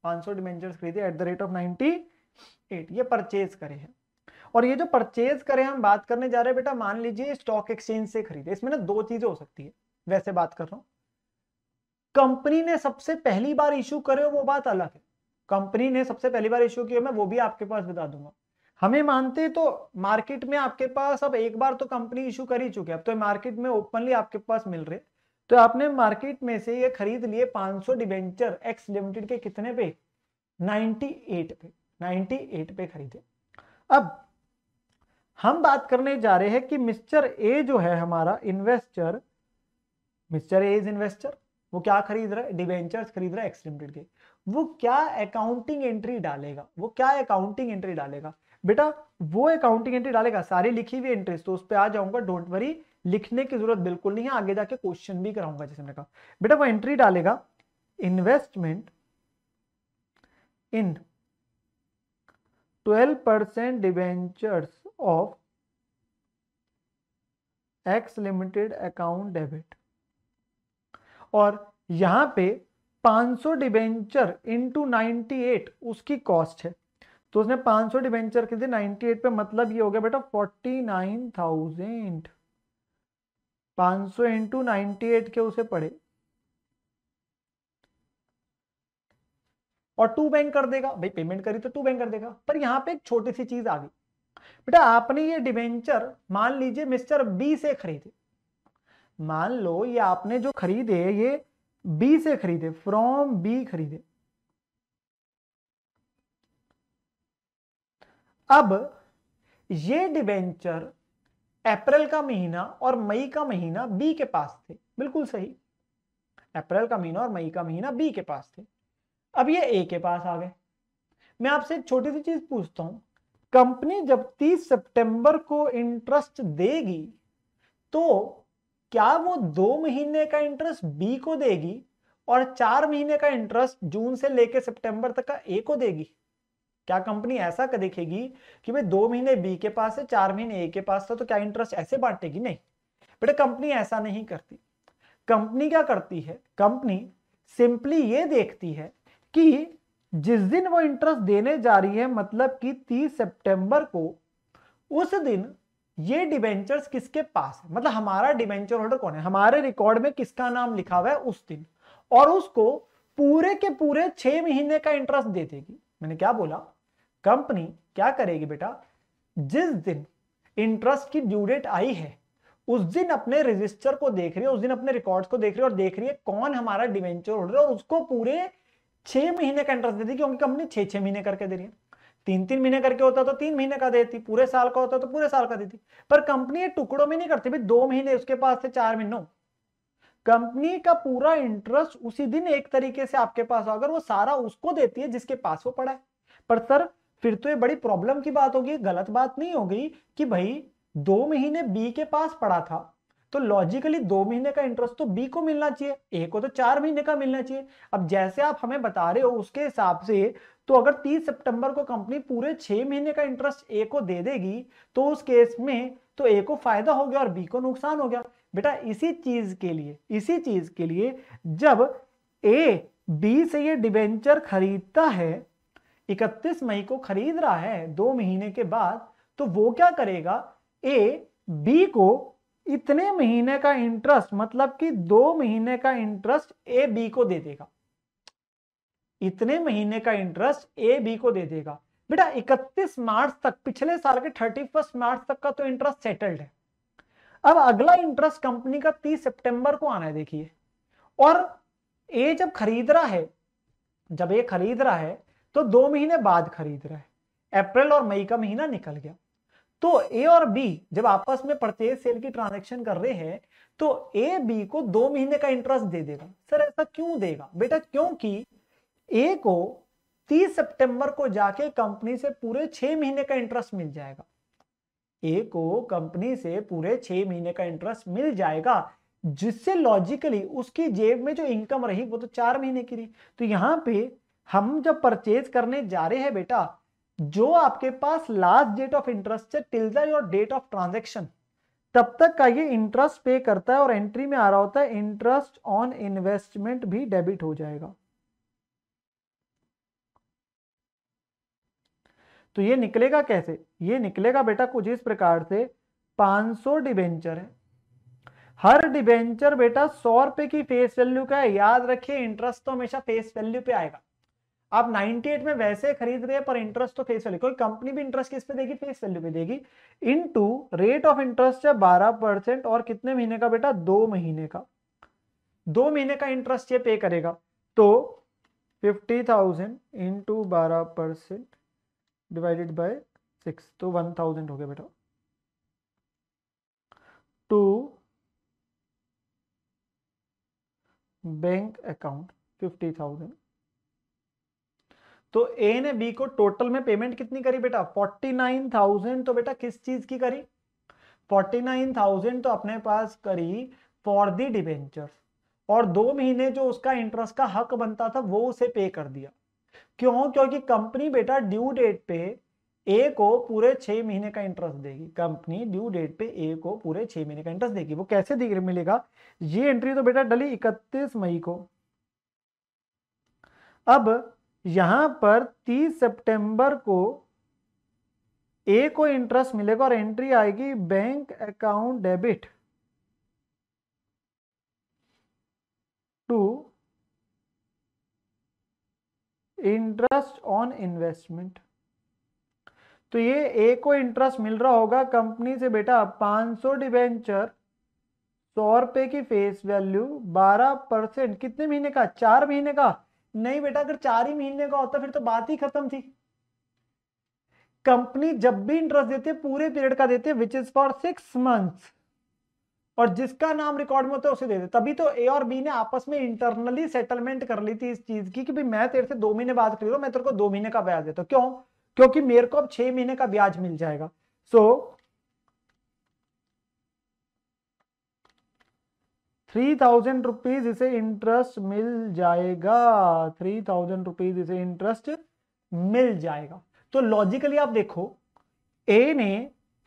500 debentures खरीदे एट द रेट ऑफ 98 ये परचेज करे हैं और ये जो परचेज करें हम बात करने जा रहे हैं बेटा मान लीजिए स्टॉक एक्सचेंज से खरीदे इसमें ना दो चीजें हो सकती है वैसे बात कर रहा हूं कंपनी ने सबसे पहली बार इशू करे हो वो बात अलग है कंपनी ने सबसे पहली बार इशू किया मैं वो भी आपके पास बता दूंगा हमें मानते तो मार्केट में आपके पास अब एक बार तो कंपनी इशू कर ही चुके अब तो मार्केट में ओपनली आपके पास मिल रहे तो आपने मार्केट में से ये खरीद लिए 500 सौ डिवेंचर एक्स लिमिटेड के कितने पे 98 पे 98 पे खरीदे अब हम बात करने जा रहे हैं कि मिस्टर ए जो है हमारा investor mister A is investor वो क्या खरीद रहा है डिवेंचर खरीद रहा है एक्स के वो क्या अकाउंटिंग एंट्री डालेगा वो क्या अकाउंटिंग एंट्री डालेगा बेटा वो अकाउंटिंग एंट्री डालेगा सारी लिखी हुई एंट्रीज तो उस पर आ जाऊंगा डोंट वरी लिखने की जरूरत बिल्कुल नहीं है आगे जाके क्वेश्चन भी कराऊंगा जैसे मैंने कहा बेटा वो एंट्री डालेगा investment in 12% debentures of X limited account debit और यहां पे 500 डिबेंचर इंटू 98 उसकी कॉस्ट है तो उसने 500 डिबेंचर के लिए 98 पे मतलब ये हो गया बेटा 49,000 500 इंटू के उसे पड़े और टू बैंक कर देगा भाई पेमेंट करी तो टू बैंक कर देगा पर यहां पे एक छोटी सी चीज आ गई बेटा आपने ये डिवेंचर मान लीजिए मिस्टर बी से खरीदे मान लो ये आपने जो खरीदे ये बी से खरीदे फ्रॉम बी खरीदे अब ये डिवेंचर अप्रैल का महीना और मई का महीना बी के पास थे बिल्कुल सही अप्रैल का महीना और मई का महीना बी के पास थे अब ये ए के पास आ गए मैं आपसे एक छोटी सी चीज पूछता हूं कंपनी जब 30 सितंबर को इंटरेस्ट देगी तो क्या वो दो महीने का इंटरेस्ट बी को देगी और चार महीने का इंटरेस्ट जून से लेकर सितंबर तक का ए को देगी क्या कंपनी ऐसा कर देखेगी कि भाई दो महीने बी के पास है चार महीने ए के पास था तो क्या इंटरेस्ट ऐसे बांटेगी नहीं बेटा कंपनी ऐसा नहीं करती कंपनी क्या करती है कंपनी सिंपली ये देखती है कि जिस दिन वो इंटरेस्ट देने जा रही है मतलब कि 30 सितंबर को उस दिन ये डिबेंचर्स किसके पास है मतलब हमारा डिबेंचर होल्डर कौन है हमारे रिकॉर्ड में किसका नाम लिखा हुआ है उस दिन और उसको पूरे के पूरे छह महीने का इंटरेस्ट दे देगी मैंने क्या बोला कंपनी क्या करेगी बेटा जिस दिन इंटरेस्ट की ड्यू डेट आई है उस दिन अपने रजिस्टर को देख रही है उस दिन अपने रिकॉर्ड्स को देख रही है और देख रही है कौन हमारा डिवेंचर होल्डर और उसको पूरे छह महीने का इंटरेस्ट देती क्योंकि कंपनी छह छह महीने करके दे रही है तीन तीन महीने करके होता तो तीन महीने का देती पूरे साल का होता तो पूरे साल का देती पर कंपनी टुकड़ों में नहीं करती भाई दो महीने उसके पास से चार महीनों कंपनी का पूरा इंटरेस्ट उसी दिन एक तरीके से आपके पास अगर वो सारा उसको देती है जिसके पास वो पड़ा है पर सर फिर तो ये बड़ी प्रॉब्लम की बात होगी गलत बात नहीं होगी कि भाई दो महीने बी के पास पड़ा था तो लॉजिकली दो महीने का इंटरेस्ट तो बी को मिलना चाहिए ए को तो चार महीने का मिलना चाहिए अब जैसे आप हमें बता रहे हो उसके हिसाब से तो अगर 30 सितंबर को कंपनी पूरे छह महीने का इंटरेस्ट ए को दे देगी तो उस केस में तो ए को फायदा हो गया और बी को नुकसान हो गया बेटा इसी चीज के लिए इसी चीज के लिए जब ए बी से ये डिबेंचर खरीदता है 31 मई को खरीद रहा है दो महीने के बाद तो वो क्या करेगा ए बी को इतने महीने का इंटरेस्ट मतलब कि दो महीने का इंटरेस्ट ए बी को दे देगा इतने महीने का इंटरेस्ट ए बी को दे देगा बेटा 31 मार्च तक पिछले साल के 31 मार्च तक का तो इंटरेस्ट सेटल्ड है अब अगला इंटरेस्ट कंपनी का 30 सितंबर को आना है देखिए और ए जब खरीद रहा है जब ये खरीद रहा है तो दो महीने बाद खरीद रहा है अप्रैल और मई का महीना निकल गया तो ए और बी जब आपस में परचेज सेल की ट्रांजेक्शन कर रहे हैं तो ए बी को दो महीने का इंटरेस्ट दे देगा सर ऐसा क्यों देगा बेटा क्योंकि ए को 30 सितंबर को जाके कंपनी से पूरे छह महीने का इंटरेस्ट मिल जाएगा ए को कंपनी से पूरे छह महीने का इंटरेस्ट मिल जाएगा जिससे लॉजिकली उसकी जेब में जो इनकम रही वो तो चार महीने की रही तो यहाँ पे हम जब परचेज करने जा रहे हैं बेटा जो आपके पास लास्ट डेट ऑफ इंटरेस्ट है till the your date of transaction तब तक का ये इंटरेस्ट पे करता है और एंट्री में आ रहा होता है इंटरेस्ट ऑन इन्वेस्टमेंट भी डेबिट हो जाएगा तो ये निकलेगा कैसे ये निकलेगा बेटा कुछ इस प्रकार से 500 डिबेंचर है हर डिबेंचर बेटा सौ रुपए की फेस वैल्यू का है याद रखिए इंटरेस्ट तो हमेशा फेस वैल्यू पे आएगा आप 98 में वैसे खरीद रहे हैं पर इंटरेस्ट तो फेस वैल्यू कोई कंपनी भी इंटरेस्ट किस पे देगी फेस वैल्यू पे देगी into rate of interest है बारह परसेंट और कितने महीने का बेटा दो महीने का दो महीने का इंटरेस्ट ये पे करेगा तो फिफ्टी थाउजेंड इन टू बारह परसेंट डिवाइडेड बाय सिक्स तो वन थाउजेंड हो गया बेटा to bank account fifty thousand तो ए ने बी को टोटल में पेमेंट कितनी करी बेटा फोर्टी नाइन थाउजेंड तो बेटा किस चीज की करी फोर्टी नाइन थाउजेंड तो अपने पास करी फॉर दी डिवेंचर और दो महीने जो उसका इंटरेस्ट का हक बनता था वो उसे पे कर दिया क्यों क्योंकि कंपनी बेटा ड्यू डेट पे ए को पूरे छह महीने का इंटरेस्ट देगी कंपनी ड्यू डेट पे ए को पूरे छह महीने का इंटरेस्ट देगी वो कैसे दिख मिलेगा ये एंट्री तो बेटा डली इकतीस मई को अब यहां पर 30 सितंबर को ए को इंटरेस्ट मिलेगा और एंट्री आएगी bank account debit to interest on investment तो ये ए को इंटरेस्ट मिल रहा होगा कंपनी से बेटा 500 डिवेंचर सौ रुपए की फेस वैल्यू 12 परसेंट कितने महीने का चार महीने का नहीं बेटा अगर चार ही महीने का होता फिर तो बात ही खत्म थी कंपनी जब भी इंटरेस्ट देती है पूरे पीरियड का देती है which is for six months और जिसका नाम रिकॉर्ड में होता है उसे दे दे तभी तो ए और बी ने आपस में इंटरनली सेटलमेंट कर ली थी इस चीज की कि मैं तेरे से दो महीने बाद खरीद मैं तेरे को दो महीने का ब्याज देता हूँ क्यों क्योंकि मेरे को अब छह महीने का ब्याज मिल जाएगा so so, three thousand rupees इसे इंटरेस्ट मिल जाएगा थ्री थाउजेंड रुपीज इसे इंटरेस्ट मिल जाएगा तो लॉजिकली आप देखो ए ने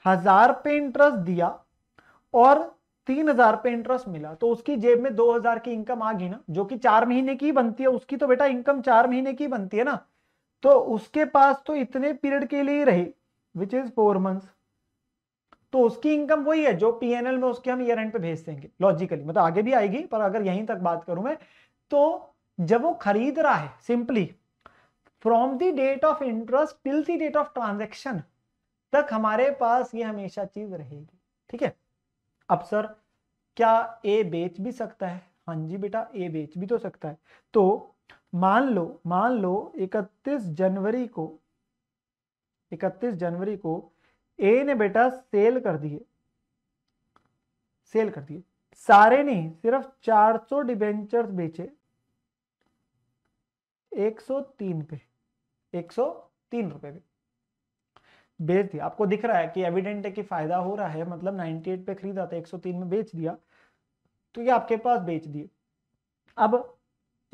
हजार पे इंटरेस्ट दिया और तीन हजार पे इंटरेस्ट मिला तो उसकी जेब में दो हजार की इनकम आ गई ना जो कि चार महीने की बनती है उसकी तो बेटा इनकम चार महीने की बनती है ना तो उसके पास तो इतने पीरियड के लिए ही रही विच इज फोर मंथ तो उसकी इनकम वही है जो पीएनएल में उसके हम ईयर एंड पे भेज देंगे लॉजिकली मतलब आगे भी आएगी पर अगर यहीं तक बात करूं मैं तो जब वो खरीद रहा है simply from the date of interest till the date of transaction तक हमारे पास ये हमेशा चीज रहेगी ठीक है अब सर क्या ए बेच भी सकता है हाँ जी बेटा ए बेच भी तो सकता है तो मान लो मान लो 31 जनवरी को 31 जनवरी को ए ने बेटा सेल कर दिए सेल कर दिए सारे नहीं सिर्फ 400 डिबेंचर बेचे 103 पे 103 रुपए पे बेच दिया आपको दिख रहा है कि एविडेंट है कि फायदा हो रहा है मतलब 98 पे खरीदा था 103 में बेच दिया तो ये आपके पास बेच दिए अब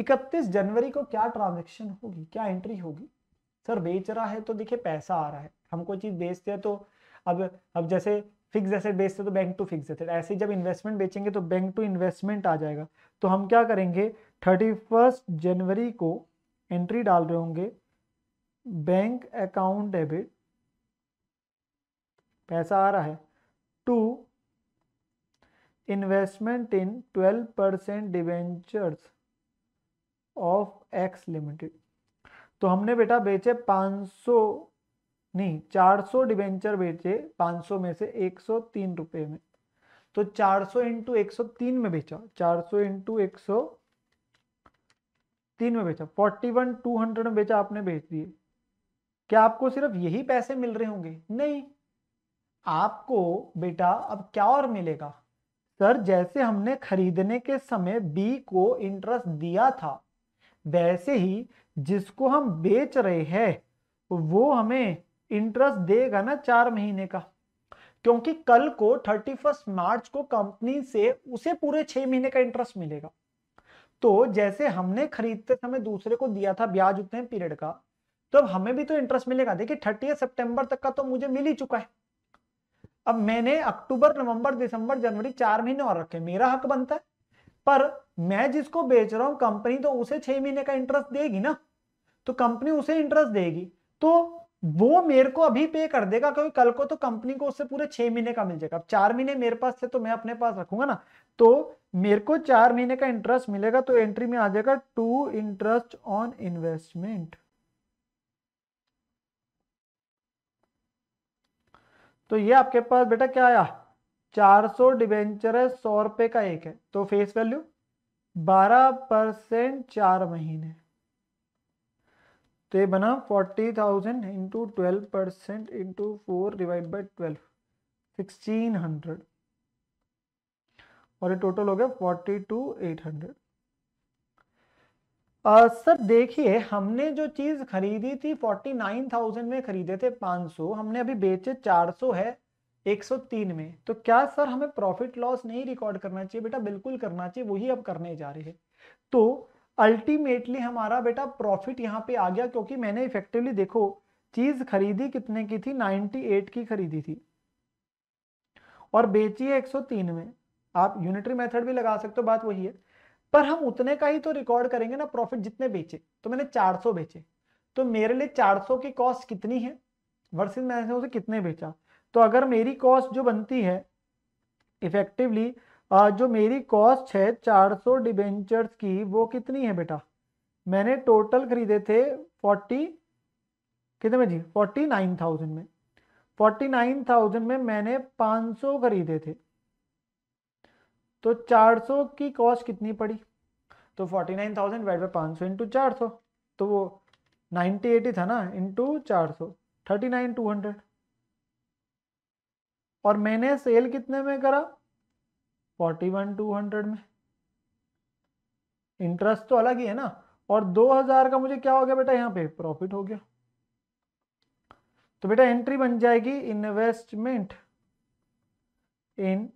31 जनवरी को क्या ट्रांजेक्शन होगी क्या एंट्री होगी सर बेच रहा है तो देखिए पैसा आ रहा है हम कोई चीज बेचते हैं तो अब अब जैसे फिक्स एसेट बेचते तो बैंक टू फिक्स एसेट ऐसे जब इन्वेस्टमेंट बेचेंगे तो बैंक टू इन्वेस्टमेंट आ जाएगा तो हम क्या करेंगे थर्टी फर्स्ट जनवरी को एंट्री डाल रहे होंगे बैंक अकाउंट डेबिट पैसा आ रहा है to investment in twelve percent debentures of X limited तो हमने बेटा बेचे सौ नहीं 400 सौ डिवेंचर बेचे 500 में से 103 रुपए में तो 400 सौ इंटू एक में बेचा 400 सौ इंटू एक में बेचा 41 हंड्रेड में बेचा आपने बेच दिए क्या आपको सिर्फ यही पैसे मिल रहे होंगे नहीं आपको बेटा अब क्या और मिलेगा सर जैसे हमने खरीदने के समय बी को इंटरेस्ट दिया था वैसे ही जिसको हम बेच रहे हैं वो हमें इंटरेस्ट देगा ना चार महीने का क्योंकि कल को थर्टी फर्स्ट मार्च को कंपनी से उसे पूरे छह महीने का इंटरेस्ट मिलेगा तो जैसे हमने खरीदते समय दूसरे को दिया था ब्याज उतने पीरियड का तो अब हमें भी तो इंटरेस्ट मिलेगा देखिए थर्टी सितंबर तक का तो मुझे मिल ही चुका है अब मैंने अक्टूबर नवंबर दिसंबर जनवरी चार महीने और रखे मेरा हक बनता है पर मैं जिसको बेच रहा हूं कंपनी तो उसे छह महीने का इंटरेस्ट देगी ना तो कंपनी उसे इंटरेस्ट देगी तो वो मेरे को अभी पे कर देगा क्योंकि कल को तो कंपनी को उससे पूरे छह महीने का मिल जाएगा अब चार महीने मेरे पास थे तो मैं अपने पास रखूंगा ना तो मेरे को चार महीने का इंटरेस्ट मिलेगा तो एंट्री में आ जाएगा टू इंटरेस्ट ऑन इन्वेस्टमेंट तो ये आपके पास बेटा क्या आया 400 सौ डिवेंचर है सौ रुपए का एक है तो फेस वैल्यू 12 परसेंट चार महीने तो ये बना forty thousand into twelve percent into four divide by twelve sixteen hundred और ये टोटल हो गया forty two eight hundred sir देखिए हमने जो चीज़ खरीदी थी फोर्टी नाइन थाउजेंड में खरीदे थे पांच सौ हमने अभी बेचे चार सौ है एक सौ तीन में तो क्या सर हमें प्रॉफिट लॉस नहीं रिकॉर्ड करना चाहिए बेटा बिल्कुल करना चाहिए वही अब करने जा रहे हैं तो अल्टीमेटली हमारा बेटा प्रॉफिट यहाँ पे आ गया क्योंकि मैंने इफेक्टिवली देखो चीज खरीदी कितने की थी 98 की खरीदी थी और बेची है 103 में आप यूनिटरी मेथड भी लगा सकते हो बात वही है पर हम उतने का ही तो रिकॉर्ड करेंगे ना प्रॉफिट जितने बेचे तो मैंने 400 बेचे तो मेरे लिए 400 की कॉस्ट कितनी है वर्सेस मैंने उसे कितने बेचा तो अगर मेरी कॉस्ट जो बनती है इफेक्टिवली जो मेरी कॉस्ट है 400 सौ डिबेंचर्स की वो कितनी है बेटा मैंने टोटल खरीदे थे 40 कितने में जी 49,000 में 49,000 में मैंने 500 खरीदे थे तो 400 की कॉस्ट कितनी पड़ी तो 49,000 नाइन थाउजेंड बाई पाँच सौ इंटू चार सौ तो वो नाइनटी एटी था ना इंटू चार सौ थर्टी नाइन टू हंड्रेड और मैंने सेल कितने में करा फोर्टी वन टू हंड्रेड में इंटरेस्ट तो अलग ही है ना और दो हजार का मुझे क्या हो गया बेटा यहाँ पे प्रॉफिट हो गया तो बेटा एंट्री बन जाएगी investment in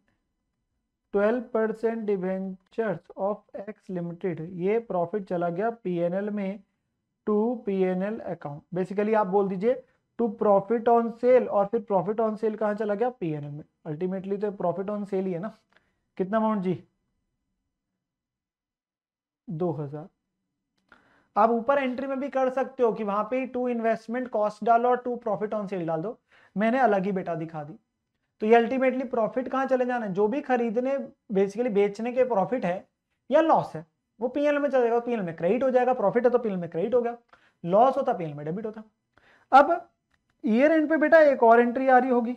twelve percent debenture of X limited ये प्रॉफिट चला गया पीएनएल में टू पीएनएल अकाउंट बेसिकली आप बोल दीजिए टू प्रॉफिट ऑन सेल और फिर प्रॉफिट ऑन सेल कहाँ चला गया पीएनएल में अल्टीमेटली तो प्रॉफिट ऑन सेल ही है ना कितना अमाउंट जी दो हजार आप ऊपर एंट्री में भी कर सकते हो कि वहां पे टू इन्वेस्टमेंट कॉस्ट डालो और टू प्रॉफिट ऑन सेल डाल दो मैंने अलग ही बेटा दिखा दी तो ये अल्टीमेटली प्रॉफिट कहाँ चले जाना जो भी खरीदने बेसिकली बेचने के प्रॉफिट है या लॉस है वो पीएल में चलेगा पीएल में क्रेडिट हो जाएगा प्रॉफिट है तो पीएल में क्रेडिट हो गया लॉस होता पीएल में डेबिट होता अब ईयर एंड पे बेटा एक और एंट्री आ रही होगी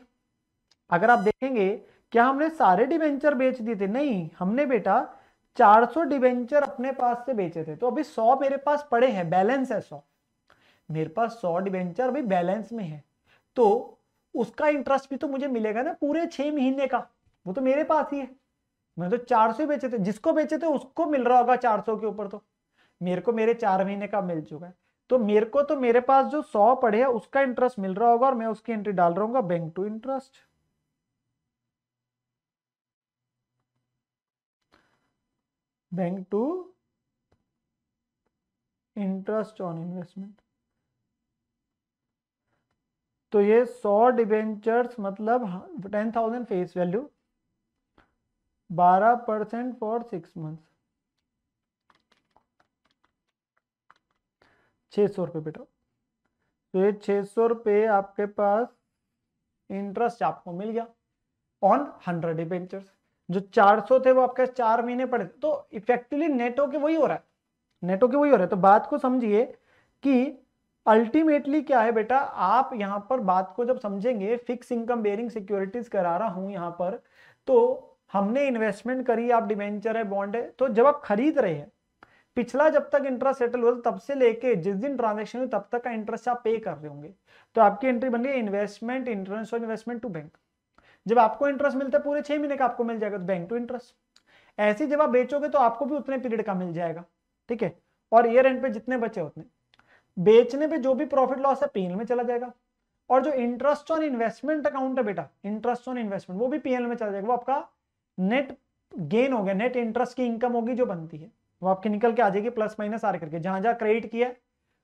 अगर आप देखेंगे क्या हमने सारे डिवेंचर बेच दिए थे नहीं हमने बेटा 400 डिवेंचर अपने पास से बेचे थे तो अभी 100 मेरे पास पड़े हैं बैलेंस है 100 मेरे पास 100 डिवेंचर अभी बैलेंस में है तो उसका इंटरेस्ट भी तो मुझे मिलेगा ना पूरे छह महीने का वो तो मेरे पास ही है मैं तो 400 बेचे थे जिसको बेचे थे उसको मिल रहा होगा 400 के ऊपर तो मेरे को मेरे चार महीने का मिल चुका है तो मेरे को तो मेरे पास जो सौ पड़े हैं उसका इंटरेस्ट मिल रहा होगा और मैं उसकी एंट्री डाल रहा हूँ bank to interest bank to interest on investment तो ये सौ डिबेंचर्स मतलब टेन थाउजेंड फेस वैल्यू बारह परसेंट फॉर सिक्स मंथ छः सौ रुपये बेटा तो ये छः सौ रुपये आपके पास इंटरेस्ट आपको मिल गया ऑन हंड्रेड डिबेंचर्स जो 400 थे वो आपके चार महीने पड़े तो इफेक्टिवली नेटो के वही हो रहा है नेटो के वही हो रहा है तो बात को समझिए कि अल्टीमेटली क्या है बेटा आप यहाँ पर बात को जब समझेंगे फिक्स इनकम बेरिंग सिक्योरिटीज करा रहा हूं यहाँ पर तो हमने इन्वेस्टमेंट करी आप डिवेंचर है बॉन्ड है तो जब आप खरीद रहे हैं पिछला जब तक इंटरेस्ट सेटल हुआ तब से लेके जिस दिन ट्रांजेक्शन हुई तब तक का इंटरेस्ट आप पे कर रहे होंगे तो आपकी एंट्री बन गई इन्वेस्टमेंट इंटरेस्ट और इन्वेस्टमेंट टू बैंक जब आपको इंटरेस्ट मिलता है पूरे छह महीने का आपको मिल जाएगा तो बैंक टू इंटरेस्ट ऐसे जब आप बेचोगे तो आपको भी उतने पीरियड का मिल जाएगा ठीक है और ईयर एंड पे जितने बचे उतने बेचने पे जो भी प्रॉफिट लॉस है पीएल में चला जाएगा और जो इंटरेस्ट ऑन इन्वेस्टमेंट अकाउंट है बेटा इंटरेस्ट ऑन इन्वेस्टमेंट वो भी पीएल में चला जाएगा वो आपका नेट गेन हो गया नेट इंटरेस्ट की इनकम होगी जो बनती है वो आपके निकल के आ जाएगी प्लस माइनस आर करके जहां जहां क्रेडिट किया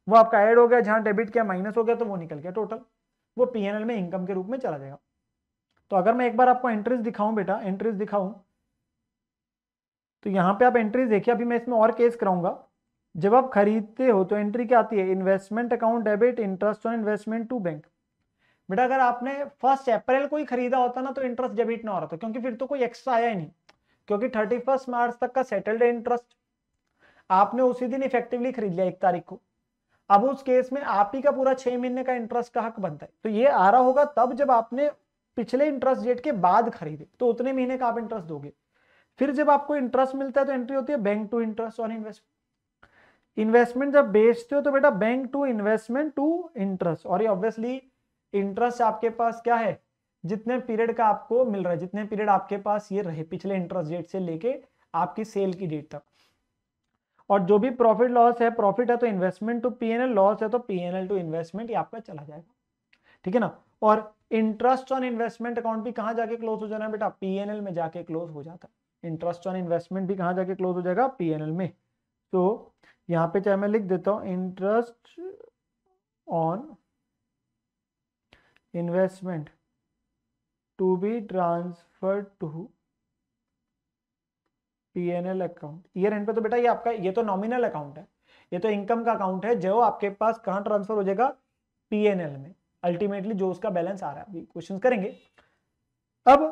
वो आपका एड हो गया जहां डेबिट किया माइनस हो गया तो वो निकल गया टोटल वो पीएनएल में इनकम के रूप में चला जाएगा तो अगर मैं एक बार आपको एंट्रीज दिखाऊं बेटा एंट्रीज दिखाऊं तो यहाँ पे आप एंट्रीज देखिए अभी मैं इसमें और केस कराऊंगा जब आप खरीदते हो तो एंट्री क्या आती है investment account debit interest on investment to bank बेटा अगर आपने फर्स्ट अप्रैल को ही खरीदा होता ना तो इंटरेस्ट डेबिट ना हो रहा था क्योंकि फिर तो कोई एक्स्ट्रा आया ही नहीं क्योंकि थर्टी फर्स्ट मार्च तक का सेटल्ड इंटरेस्ट आपने उसी दिन इफेक्टिवली खरीद लिया एक तारीख को अब उस केस में आप ही का पूरा छह महीने का इंटरेस्ट का हक बनता है तो ये आ रहा होगा तब जब आपने पिछले इंटरेस्ट डेट के बाद खरीदे तो उतने महीने का आप इंटरेस्ट दोगे फिर जब आपको इंटरेस्ट मिलता है तो एंट्री होती है bank to interest on investment investment जब बेचते हो तो बेटा bank to investment to interest और ये ऑब्वियसली इंटरेस्ट आपके पास क्या है जितने पीरियड का आपको मिल रहा है जितने पीरियड आपके पास ये रहे पिछले इंटरेस्ट डेट से लेके आपकी सेल की डेट तक और जो भी प्रॉफिट लॉस है प्रॉफिट है तो इन्वेस्टमेंट टू पीएनएल लॉस है तो पीएनएल टू इन्वेस्टमेंट ये आपका चला जाएगा ठीक है ना और इंटरेस्ट ऑन इन्वेस्टमेंट अकाउंट भी कहां जाके क्लोज हो जाना बेटा पीएनएल में जाके क्लोज हो जाता है इंटरेस्ट ऑन इन्वेस्टमेंट भी कहां जाके क्लोज हो जाएगा पीएनएल में तो यहां पे चाहे मैं लिख देता हूं interest on investment to be transfer to PNL account year end पे तो बेटा ये आपका ये तो नॉमिनल अकाउंट है ये तो इनकम का अकाउंट है जो आपके पास कहां ट्रांसफर हो जाएगा पीएनएल में अल्टीमेटली जो उसका बैलेंस आ रहा है क्वेश्चन करेंगे अब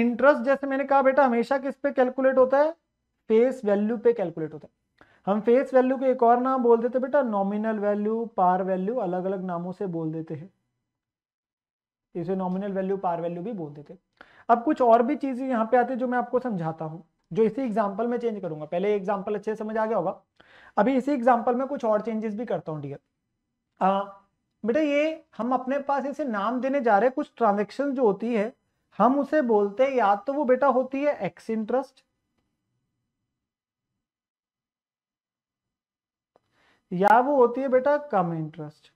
इंटरेस्ट जैसे मैंने कहा बेटा हमेशा किस पे कैलकुलेट होता है फेस वैल्यू पे कैलकुलेट होता है हम फेस वैल्यू को एक और नाम बोल देते बेटा नॉमिनल वैल्यू पार वैल्यू अलग अलग नामों से बोल देते हैं इसे नॉमिनल वैल्यू पार वैल्यू भी बोल देते अब कुछ और भी चीज़ें यहाँ पे आती है जो मैं आपको समझाता हूँ जो इसी एग्जाम्पल में चेंज करूंगा पहले एग्जाम्पल अच्छे समझ आ गया होगा अभी इसी एग्जाम्पल में कुछ और चेंजेस भी करता हूँ डियर बेटा ये हम अपने पास इसे नाम देने जा रहे हैं कुछ ट्रांजेक्शन जो होती है हम उसे बोलते हैं या तो वो बेटा होती है एक्स इंटरेस्ट या वो होती है बेटा कम इंटरेस्ट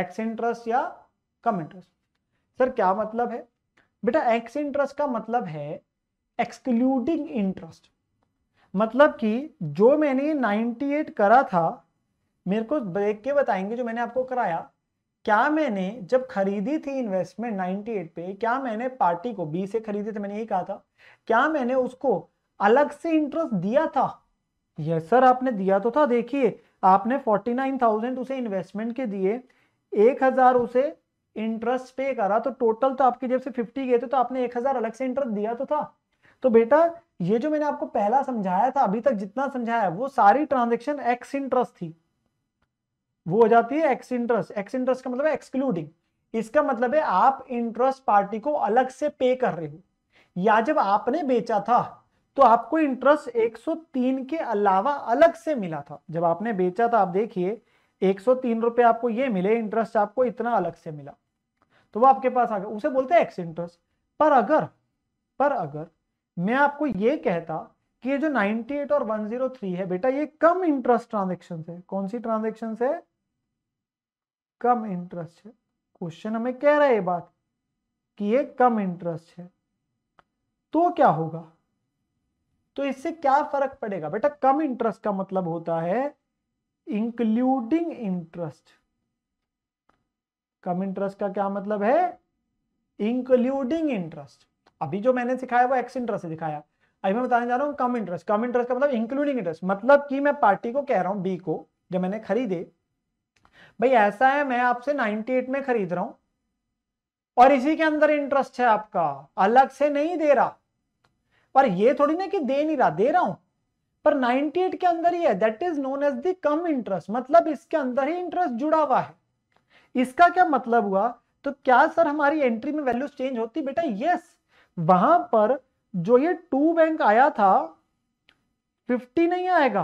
एक्स इंटरेस्ट या कम इंटरेस्ट सर क्या मतलब है बेटा एक्स इंटरेस्ट का मतलब है एक्सक्लूडिंग इंटरेस्ट मतलब कि जो मैंने 98 करा था मेरे को देख के बताएंगे जो मैंने आपको कराया क्या मैंने जब खरीदी थी इन्वेस्टमेंट 98 पे क्या मैंने पार्टी को बी से खरीदी थी मैंने यही कहा था क्या मैंने उसको अलग से इंटरेस्ट दिया था यस सर आपने दिया तो था देखिए आपने 49,000 उसे इन्वेस्टमेंट के दिए 1,000 उसे इंटरेस्ट पे करा तो टोटल तो आपकी जब से 50 गए थे तो आपने 1,000 अलग से इंटरेस्ट दिया तो था तो बेटा ये जो मैंने आपको पहला समझाया था अभी तक जितना समझाया वो सारी ट्रांजेक्शन एक्स इंटरेस्ट थी वो हो जाती है एक्स इंटरेस्ट एक्स इंटरेस्ट का मतलब है एक्सक्लूडिंग इसका मतलब है आप इंटरेस्ट पार्टी को अलग से पे कर रहे हो या जब आपने बेचा था तो आपको इंटरेस्ट 103 के अलावा अलग से मिला था जब आपने बेचा था आप देखिए एक रुपए आपको ये मिले इंटरेस्ट आपको इतना अलग से मिला तो वो आपके पास आ गया उसे बोलते हैं एक्स इंटरेस्ट पर अगर पर अगर मैं आपको ये कहता कि ये जो 98 और 103 है बेटा ये कम इंटरेस्ट ट्रांजेक्शन है कौन सी ट्रांजेक्शन है कम इंटरेस्ट है क्वेश्चन हमें कह रहा है ये बात कि ये कम इंटरेस्ट है तो क्या होगा तो इससे क्या फर्क पड़ेगा बेटा कम इंटरेस्ट का मतलब होता है इंक्लूडिंग इंटरेस्ट कम इंटरेस्ट का क्या मतलब है इंक्लूडिंग इंटरेस्ट अभी जो मैंने सिखाया वो एक्स इंटरेस्ट दिखाया अभी मैं बताने जा रहा हूँ कम इंटरेस्ट कम इंटरेस्ट का मतलब इंक्लूडिंग इंटरेस्ट मतलब कि मैं पार्टी को कह रहा हूँ बी को जब मैंने खरीदे भाई ऐसा है मैं आपसे 98 में खरीद रहा हूं और इसी के अंदर इंटरेस्ट है आपका अलग से नहीं दे रहा पर ये थोड़ी ना कि दे नहीं रहा दे रहा हूं पर 98 के अंदर ही है that is known as the cum interest मतलब इसके अंदर ही इंटरेस्ट जुड़ा हुआ है इसका क्या मतलब हुआ तो क्या सर हमारी एंट्री में वैल्यूज चेंज होती बेटा यस वहां पर जो ये टू बैंक आया था फिफ्टी नहीं आएगा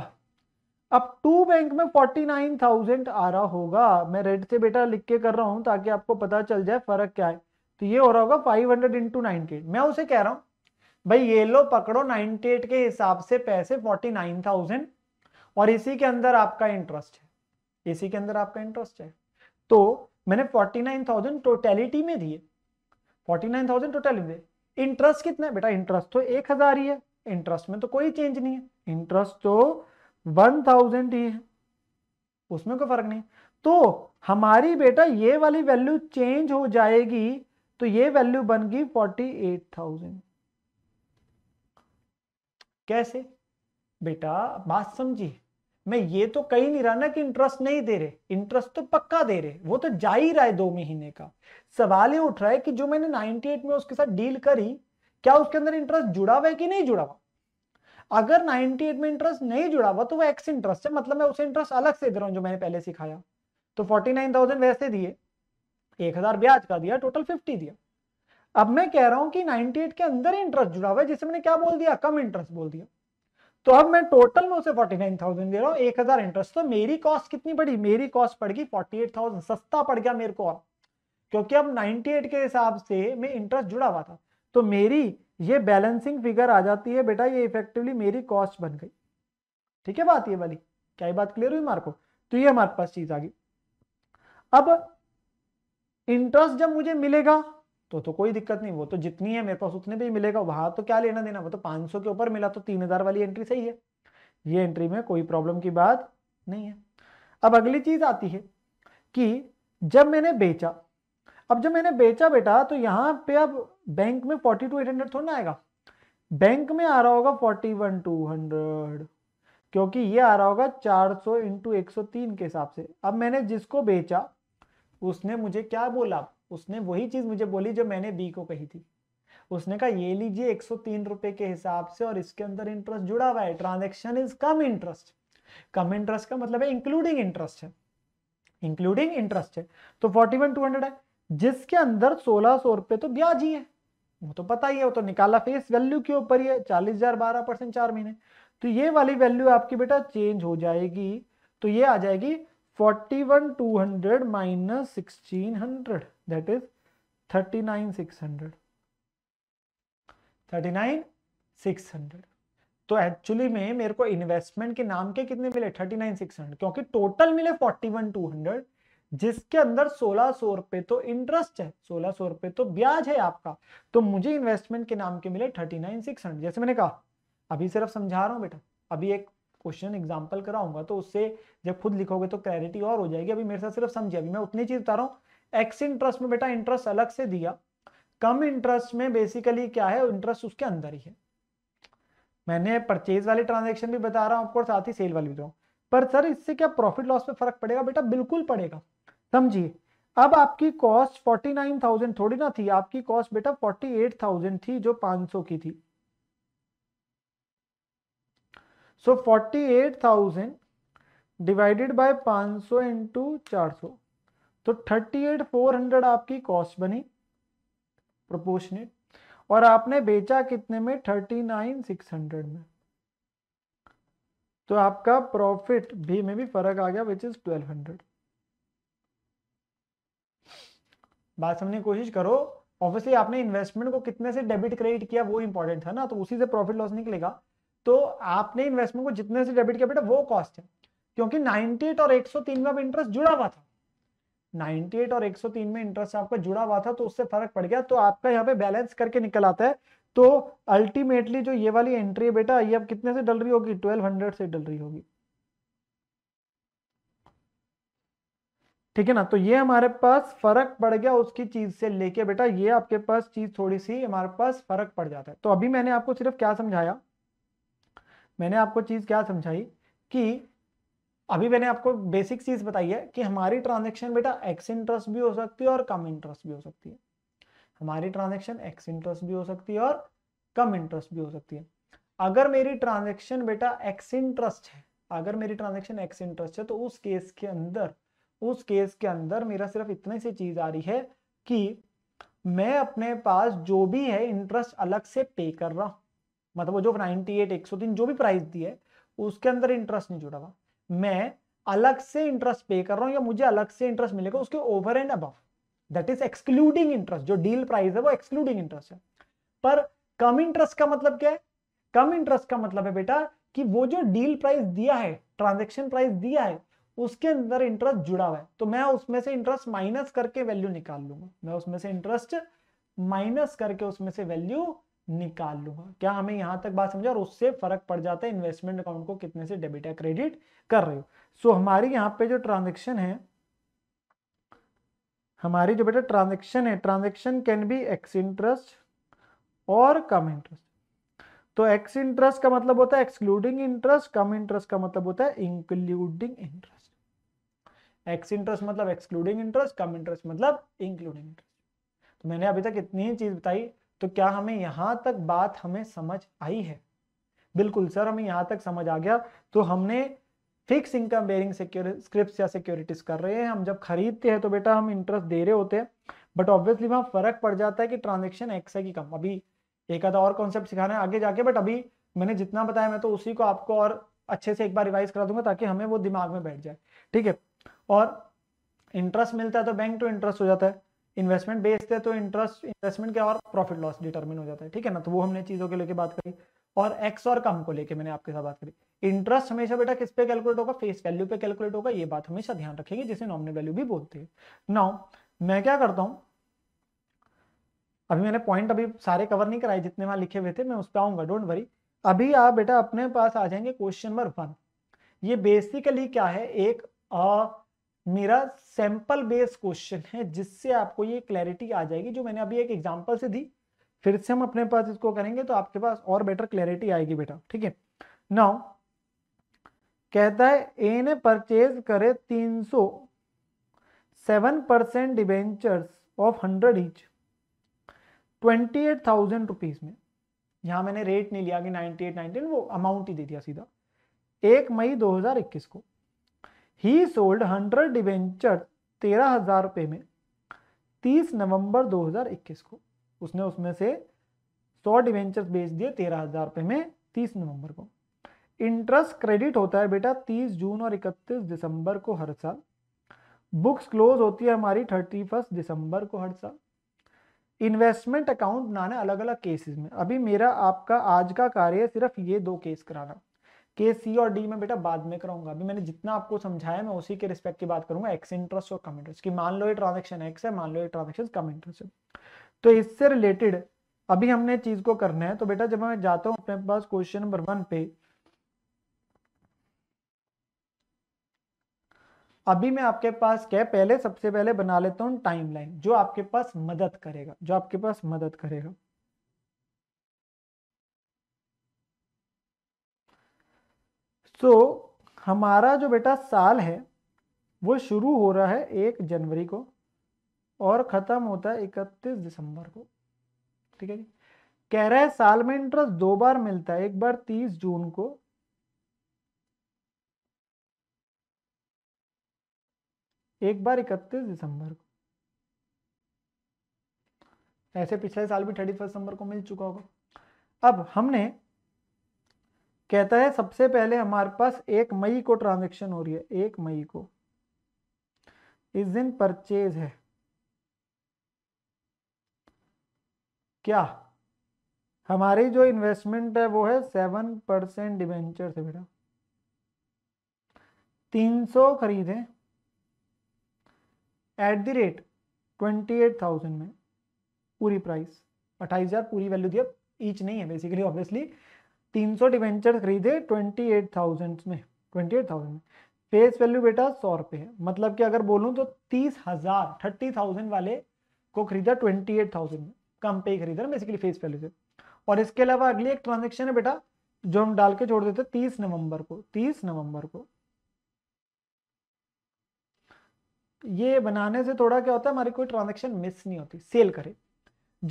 अब टू बैंक में फोर्टी नाइन थाउजेंड आ रहा होगा मैं रेड से बेटा लिख के कर रहा हूं ताकि आपको पता चल जाए फर्क क्या है तो ये हो रहा होगा फाइव हंड्रेड इंटू नाइनटी मैं उसे कह रहा हूं भाई ये लो पकड़ो नाइनटी एट के हिसाब से पैसे फोर्टी नाइन थाउजेंड और इसी के अंदर आपका इंटरेस्ट है इसी के अंदर आपका इंटरेस्ट है तो मैंने फोर्टी नाइन थाउजेंड टोटेलिटी में दिए फोर्टी नाइन थाउजेंड टोटल में इंटरेस्ट कितना है बेटा इंटरेस्ट तो एक हजार ही है इंटरेस्ट में तो कोई चेंज नहीं है इंटरेस्ट तो वन थाउजेंड ही है उसमें कोई फर्क नहीं तो हमारी बेटा ये वाली वैल्यू चेंज हो जाएगी तो ये वैल्यू बन गई फोर्टी एट थाउजेंड कैसे बेटा बात समझिए मैं ये तो कहीं नहीं रहा ना कि इंटरेस्ट नहीं दे रहे इंटरेस्ट तो पक्का दे रहे वो तो जा ही रहा है दो महीने का सवाल ये उठ रहा है कि जो मैंने 98 में उसके साथ डील करी क्या उसके अंदर इंटरेस्ट जुड़ा हुआ है कि नहीं जुड़ा हुआ अगर 98 में इंटरेस्ट नहीं जुड़ा हुआ तो वो एक्स इंटरेस्ट है मतलब मैं उसे इंटरेस्ट अलग से दे रहा हूँ जो मैंने पहले सिखाया तो फोर्टी वैसे दिए एक ब्याज का दिया टोटल फिफ्टी दिया अब मैं कह रहा हूँ कि नाइनटी के अंदर इंटरेस्ट जुड़ा हुआ है जिसे मैंने क्या बोल दिया कम इंटरेस्ट बोल दिया तो अब मैं टोटल में उसे 49,000 दे रहा हूँ हजार इंटरेस्ट तो मेरी कॉस्ट कितनी पड़ी मेरी कॉस्ट पड़ गई 48,000 सस्ता पड़ गया मेरे को और क्योंकि अब 98 के हिसाब से मैं इंटरेस्ट जुड़ा हुआ था तो मेरी ये बैलेंसिंग फिगर आ जाती है बेटा ये इफेक्टिवली मेरी कॉस्ट बन गई ठीक है बात ये वाली क्या बात क्लियर हुई मार को तो ये हमारे पास चीज आ गई अब इंटरेस्ट जब मुझे मिलेगा तो तो कोई दिक्कत नहीं वो तो जितनी है मेरे पास उतने भी मिलेगा वहाँ तो क्या लेना देना वो तो 500 के ऊपर मिला तो 3000 वाली एंट्री सही है ये एंट्री में कोई प्रॉब्लम की बात नहीं है अब अगली चीज़ आती है कि जब मैंने बेचा अब जब मैंने बेचा बेटा तो यहाँ पे अब बैंक में फोर्टी टू एट हंड्रेड थोड़ा आएगा बैंक में आ रहा होगा फोर्टी वन टू हंड्रेड क्योंकि ये आ रहा होगा चार सौ इंटू एक सौ तीन के हिसाब से अब मैंने जिसको बेचा उसने मुझे क्या बोला उसने वही चीज़ मुझे बोली जो मैंने बी को कही थी उसने कहा ये लीजिए एक रुपए के हिसाब से और इसके अंदर इंटरेस्ट जुड़ा हुआ है transaction is cum interest cum interest का मतलब है इंक्लूडिंग इंटरेस्ट है इंक्लूडिंग इंटरेस्ट है तो फोर्टी वन टू हंड्रेड है जिसके अंदर सोलह सौ रुपए तो ब्याज ही है वो तो पता ही है वो तो निकाला फेस वैल्यू के ऊपर ही है चालीस हजार बारह परसेंट चार महीने तो ये वाली वैल्यू आपकी बेटा चेंज हो जाएगी तो ये आ जाएगी forty one two hundred minus sixteen hundred that is thirty nine six hundred thirty nine six hundred तो एक्चुअली में मेरे को इन्वेस्टमेंट के नाम के कितने मिले थर्टी नाइन सिक्स हंड्रेड क्योंकि टोटल मिले फोर्टी वन टू हंड्रेड जिसके अंदर सोलह सौ रुपए तो इंटरेस्ट है सोलह सौ रुपए तो ब्याज है आपका तो मुझे इन्वेस्टमेंट के नाम के मिले थर्टी नाइन सिक्स हंड्रेड जैसे मैंने कहा अभी सिर्फ समझा रहा हूँ बेटा अभी एक क्वेश्चन एग्जाम्पल कराऊंगा तो उससे जब खुद लिखोगे तो क्लैरिटी और हो जाएगी अभी मेरे साथ सिर्फ समझे अभी मैं उतनी चीज बता रहा हूँ एक्स इंटरेस्ट में बेटा इंटरेस्ट अलग से दिया कम इंटरेस्ट में बेसिकली क्या है इंटरेस्ट उसके अंदर ही है मैंने परचेज वाली ट्रांजेक्शन भी बता रहा हूँ आपको साथ ही सेल वाली भी पर सर इससे क्या प्रॉफिट लॉस पे फर्क पड़ेगा बेटा बिल्कुल पड़ेगा समझिए अब आपकी कॉस्ट 49,000 थोड़ी ना थी आपकी कॉस्ट बेटा 48,000 थी जो 500 की थी सो so, 48,000 डिवाइडेड बाय 500 सौ इंटू चार सौ तो थर्टी एट फोर हंड्रेड आपकी कॉस्ट बनी प्रोपोर्शनेट और आपने बेचा कितने में थर्टी नाइन सिक्स हंड्रेड में तो आपका प्रॉफिट भी में भी फर्क आ गया विच इज ट्वेल्व हंड्रेड बात समझने की कोशिश करो ऑब्वियसली आपने इन्वेस्टमेंट को कितने से डेबिट क्रेडिट किया वो इंपॉर्टेंट था ना तो उसी से प्रॉफिट लॉस निकलेगा तो आपने इन्वेस्टमेंट को जितने से डेबिट किया बेटा वो कॉस्ट है क्योंकि 98 और 103 में इंटरेस्ट जुड़ा हुआ था 98 और 103 में इंटरेस्ट आपका जुड़ा हुआ था तो उससे फर्क पड़ गया तो आपका यहाँ पे बैलेंस करके निकल आता है तो अल्टीमेटली जो ये वाली एंट्री है बेटा ये अब कितने से डल रही होगी 1200 से डल रही होगी ठीक है ना तो ये हमारे पास फर्क पड़ गया उसकी चीज से लेके बेटा ये आपके पास चीज थोड़ी सी हमारे पास फर्क पड़ जाता है तो अभी मैंने आपको सिर्फ क्या समझाया मैंने आपको चीज क्या समझाई कि अभी मैंने आपको बेसिक चीज बताई है कि हमारी ट्रांजेक्शन बेटा एक्स इंटरेस्ट भी हो सकती है और कम इंटरेस्ट भी हो सकती है हमारी ट्रांजेक्शन एक्स इंटरेस्ट भी हो सकती है और कम इंटरेस्ट भी हो सकती है अगर मेरी ट्रांजेक्शन बेटा एक्स इंटरेस्ट है अगर मेरी ट्रांजेक्शन एक्स इंटरेस्ट है तो उस केस के अंदर उस केस के अंदर मेरा सिर्फ इतने से चीज आ रही है कि मैं अपने पास जो भी है इंटरेस्ट अलग से पे कर रहा हूं मतलब वो जो 98 103 जो भी प्राइस दी है उसके अंदर इंटरेस्ट नहीं जुड़ा हुआ मैं अलग से इंटरेस्ट पे कर रहा हूं या मुझे अलग से इंटरेस्ट मिलेगा उसके ओवर एंड अब दैट इज एक्सक्लूडिंग इंटरेस्ट जो डील प्राइस है वो एक्सक्लूडिंग इंटरेस्ट है पर कम इंटरेस्ट का मतलब क्या है कम इंटरेस्ट का मतलब है बेटा कि वो जो डील प्राइस दिया है ट्रांजेक्शन प्राइस दिया है उसके अंदर इंटरेस्ट जुड़ा हुआ है तो मैं उसमें से इंटरेस्ट माइनस करके वैल्यू निकाल लूंगा मैं उसमें से इंटरेस्ट माइनस करके उसमें से वैल्यू निकाल लूंगा क्या हमें यहां तक बात समझा और उससे फर्क पड़ जाता है इन्वेस्टमेंट अकाउंट को कितने से डेबिट या क्रेडिट कर रहे हो सो हमारी यहाँ पे जो ट्रांजेक्शन है हमारी जो बेटा ट्रांजेक्शन है transaction can be ex interest और कम इंटरेस्ट तो एक्स इंटरेस्ट का मतलब होता है एक्सक्लूडिंग इंटरेस्ट कम इंटरेस्ट का मतलब होता है इंक्लूडिंग इंटरेस्ट एक्स इंटरेस्ट मतलब एक्सक्लूडिंग इंटरेस्ट कम इंटरेस्ट मतलब इंक्लूडिंग इंटरेस्ट तो मैंने अभी तक इतनी ही चीज बताई तो क्या हमें यहां तक बात हमें समझ आई है बिल्कुल सर हमें यहां तक समझ आ गया तो हमने फिक्स इनकम बेरिंग स्क्रिप्ट या सिक्योरिटीज कर रहे हैं हम जब खरीदते हैं तो बेटा हम इंटरेस्ट दे रहे होते हैं बट ऑब्वियसली वहां फर्क पड़ जाता है कि ट्रांजेक्शन एक्स है कि कम अभी एक आधा और कॉन्सेप्ट सिखाना है आगे जाके बट अभी मैंने जितना बताया मैं तो उसी को आपको और अच्छे से एक बार रिवाइज करा दूंगा ताकि हमें वो दिमाग में बैठ जाए ठीक है और इंटरेस्ट मिलता है तो बैंक टू इंटरेस्ट हो जाता है इन्वेस्टमेंट बेस्ड है तो इंटरेस्ट इन्वेस्टमेंट के और प्रॉफिट लॉस डिटर्मिन हो जाता है ठीक है ना तो वो हमने चीज़ों के लेके बात करी और एक्स और कम को लेके मैंने आपके साथ बात करी इंटरेस्ट हमेशा बेटा किस पे कैलकुलेट होगा फेस वैल्यू पे कैलकुलेट होगा ये बात हमेशा ध्यान रखेंगे जिसे नॉमिनल वैल्यू भी बोलते हैं नाउ मैं क्या करता हूँ अभी मैंने पॉइंट अभी सारे कवर नहीं कराए जितने वहां लिखे हुए थे मैं उस पर आऊंगा डोंट वरी अभी आप बेटा अपने पास आ जाएंगे क्वेश्चन नंबर वन ये बेसिकली क्या है एक आ, मेरा सैंपल बेस क्वेश्चन है जिससे आपको ये क्लैरिटी आ जाएगी जो मैंने अभी एक एग्जांपल से दी फिर से हम अपने पास इसको करेंगे तो आपके पास और बेटर क्लैरिटी आएगी बेटा ठीक है नाउ कहता है ए ने परचेज करे तीन सौ seven percent debentures of hundred each twenty eight thousand rupees में यहां मैंने रेट नहीं लिया कि नाइनटी एट नाइनटीन वो अमाउंट ही दे दिया सीधा एक मई 2021 को ही सोल्ड हंड्रेड डिवेंचर तेरह हजार रुपये में तीस नवंबर 2021 को उसने उसमें से सौ डिवेंचर बेच दिए तेरह हजार रुपये में तीस नवंबर को इंटरेस्ट क्रेडिट होता है बेटा तीस जून और इकतीस दिसंबर को हर साल बुक्स क्लोज होती है हमारी थर्टी फर्स्ट दिसंबर को हर साल इन्वेस्टमेंट अकाउंट बनाना अलग अलग केसेस में अभी मेरा आपका आज का कार्य सिर्फ ये दो केस कराना के सी और डी में बेटा बाद में कराऊंगा अभी मैंने जितना आपको समझाया मैं उसी के रिस्पेक्ट की बात करूंगा एक्स इंटरेस्ट और कम इंटरेस्ट की मान लो ये ट्रांजेक्शन एक्स है मान लो ये ट्रांजेक्शन कम इंटरेस्ट है तो इससे रिलेटेड अभी हमने चीज को करना है तो बेटा जब मैं जाता हूँ अपने पास क्वेश्चन नंबर वन पे अभी मैं आपके पास क्या पहले सबसे पहले बना लेता हूँ टाइमलाइन जो आपके पास मदद करेगा जो आपके पास मदद करेगा तो हमारा जो बेटा साल है वो शुरू हो रहा है एक जनवरी को और ख़त्म होता है इकतीस दिसंबर को ठीक है जी कह रहा है साल में इंटरेस्ट दो बार मिलता है एक बार तीस जून को एक बार इकतीस दिसंबर को ऐसे पिछले साल भी थर्टी फर्स्ट दिसंबर को मिल चुका होगा अब हमने कहता है सबसे पहले हमारे पास एक मई को ट्रांजेक्शन हो रही है एक मई को इस दिन परचेज है क्या हमारी जो इन्वेस्टमेंट है वो है सेवन परसेंट डिवेंचर से बेटा तीन सौ खरीदे at the rate twenty eight thousand में पूरी प्राइस अट्ठाईस हजार पूरी वैल्यू दी अब ईच नहीं है बेसिकली ऑब्वियसली तीन सौ डिवेंचर खरीदे ट्वेंटी एट थाउजेंड में ट्वेंटी एट थाउजेंड में फेस वैल्यू बेटा सौ रुपये मतलब कि अगर बोलूँ तो तीस हज़ार थर्टी थाउजेंड वाले को खरीदा ट्वेंटी एट थाउजेंड में कम पे ही खरीदा बेसिकली फेस वैल्यू से और इसके अलावा अगली एक ट्रांजेक्शन है बेटा जो हम डाल के छोड़ देते तीस नवंबर को तीस नवंबर को ये बनाने से थोड़ा क्या होता है हमारी कोई ट्रांजेक्शन मिस नहीं होती सेल करे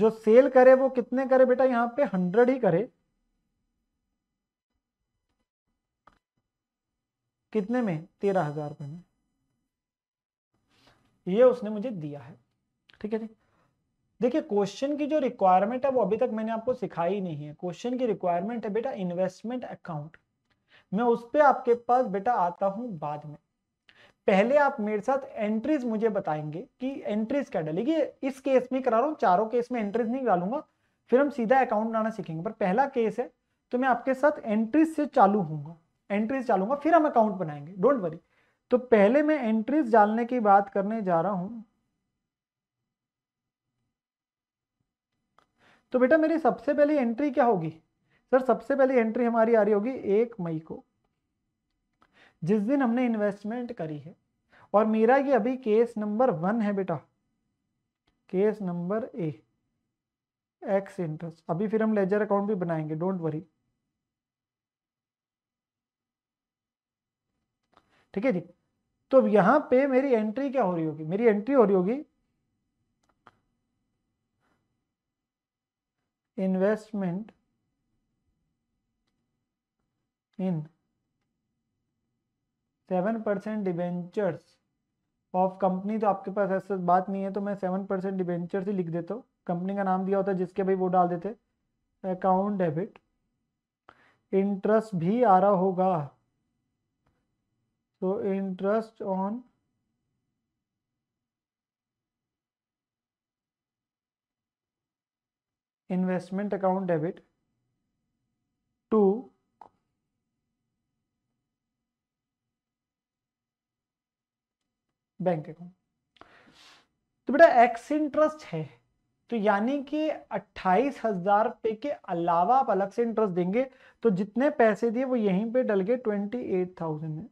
जो सेल करे वो कितने करे बेटा यहाँ पे हंड्रेड ही करे कितने में तेरह हजार रुपये में ये उसने मुझे दिया है ठीक है जी देखिए क्वेश्चन की जो रिक्वायरमेंट है वो अभी तक मैंने आपको सिखाई नहीं है क्वेश्चन की रिक्वायरमेंट है बेटा इन्वेस्टमेंट अकाउंट मैं उस पर आपके पास बेटा आता हूं बाद में पहले आप मेरे साथ एंट्रीज मुझे बताएंगे कि एंट्रीज क्या डालेगी इस केस में करा रहा हूँ चारों केस में एंट्रीज नहीं डालूंगा फिर हम सीधा अकाउंट बनाना सीखेंगे पर पहला केस है तो मैं आपके साथ एंट्रीज से चालू हूंगा एंट्रीज डालूंगा फिर हम अकाउंट बनाएंगे डोंट वरी तो पहले मैं एंट्रीज डालने की बात करने जा रहा हूं तो बेटा मेरी सबसे पहली एंट्री क्या होगी सर सबसे पहली एंट्री हमारी आ रही होगी एक मई को जिस दिन हमने इन्वेस्टमेंट करी है और मेरा ये अभी केस नंबर वन है बेटा case number A ex interest अभी फिर हम लेजर अकाउंट भी बनाएंगे डोंट वरी ठीक है जी तो अब यहाँ पे मेरी एंट्री क्या हो रही होगी मेरी एंट्री हो रही होगी investment in seven percent debentures of company तो आपके पास ऐसा बात नहीं है तो मैं सेवन परसेंट डिवेंचर ही लिख देता हूँ कंपनी का नाम दिया होता है जिसके भाई वो डाल देते अकाउंट डेबिट इंटरेस्ट भी आ रहा होगा so interest on investment account debit to bank account तो बेटा एक्स इंटरेस्ट है तो यानी कि अट्ठाईस हजार रुपए के अलावा आप अलग से इंटरेस्ट देंगे तो जितने पैसे दिए वो यहीं पे डल गए ट्वेंटी एट थाउजेंड में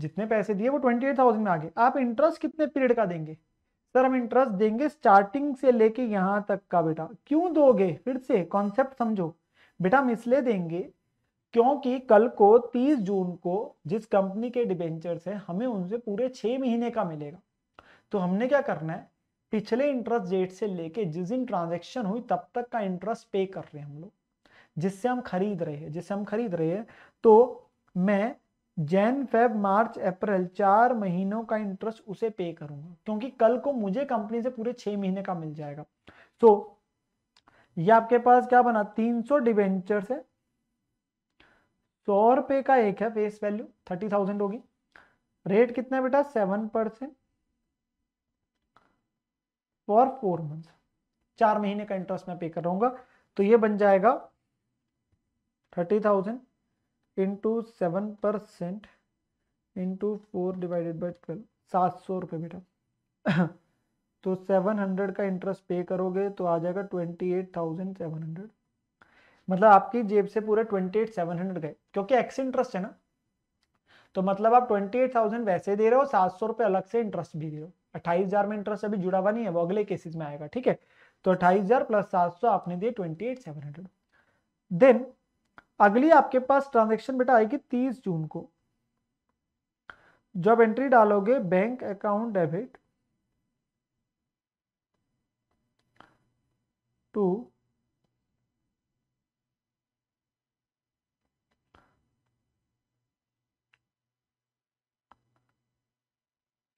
जितने पैसे दिए वो ट्वेंटी एट थाउजेंड में आ गए आप इंटरेस्ट कितने पीरियड का देंगे सर हम इंटरेस्ट देंगे स्टार्टिंग से लेके यहाँ तक का बेटा क्यों दोगे फिर से कॉन्सेप्ट समझो बेटा हम इसलिए देंगे क्योंकि कल को 30 जून को जिस कंपनी के डिबेंचर्स हैं हमें उनसे पूरे छः महीने का मिलेगा तो हमने क्या करना है पिछले इंटरेस्ट डेट से लेके जिस दिन ट्रांजेक्शन हुई तब तक का इंटरेस्ट पे कर रहे हैं हम लोग जिससे हम खरीद रहे हैं जिससे हम खरीद रहे हैं तो मैं जैन फेब मार्च अप्रैल चार महीनों का इंटरेस्ट उसे पे करूंगा क्योंकि कल को मुझे कंपनी से पूरे छह महीने का मिल जाएगा सो so, ये आपके पास क्या बना 300 सौ डिवेंचर है सौ रुपए का एक है फेस वैल्यू थर्टी थाउजेंड होगी रेट कितना बेटा seven percent for four month चार महीने का इंटरेस्ट मैं पे कर रहा तो ये बन जाएगा thirty thousand into seven percent into four divided by twelve सात सौ रुपये बेटा तो सेवन हंड्रेड का इंटरेस्ट पे करोगे तो आ जाएगा twenty eight thousand seven hundred मतलब आपकी जेब से पूरे ट्वेंटी एट सेवन हंड्रेड गए क्योंकि एक्स इंटरेस्ट है ना तो मतलब आप ट्वेंटी एट थाउजेंड वैसे दे रहे हो सात सौ रुपये अलग से इंटरेस्ट भी दे रहे हो अट्ठाईस हजार में इंटरेस्ट अभी जुड़ा हुआ नहीं है वो अगले केसेज में आएगा ठीक है तो अट्ठाईस हजार प्लस सात सौ आपने दिए twenty eight seven hundred then अगली आपके पास ट्रांजेक्शन बेटा आएगी तीस जून को जब एंट्री डालोगे bank account debit to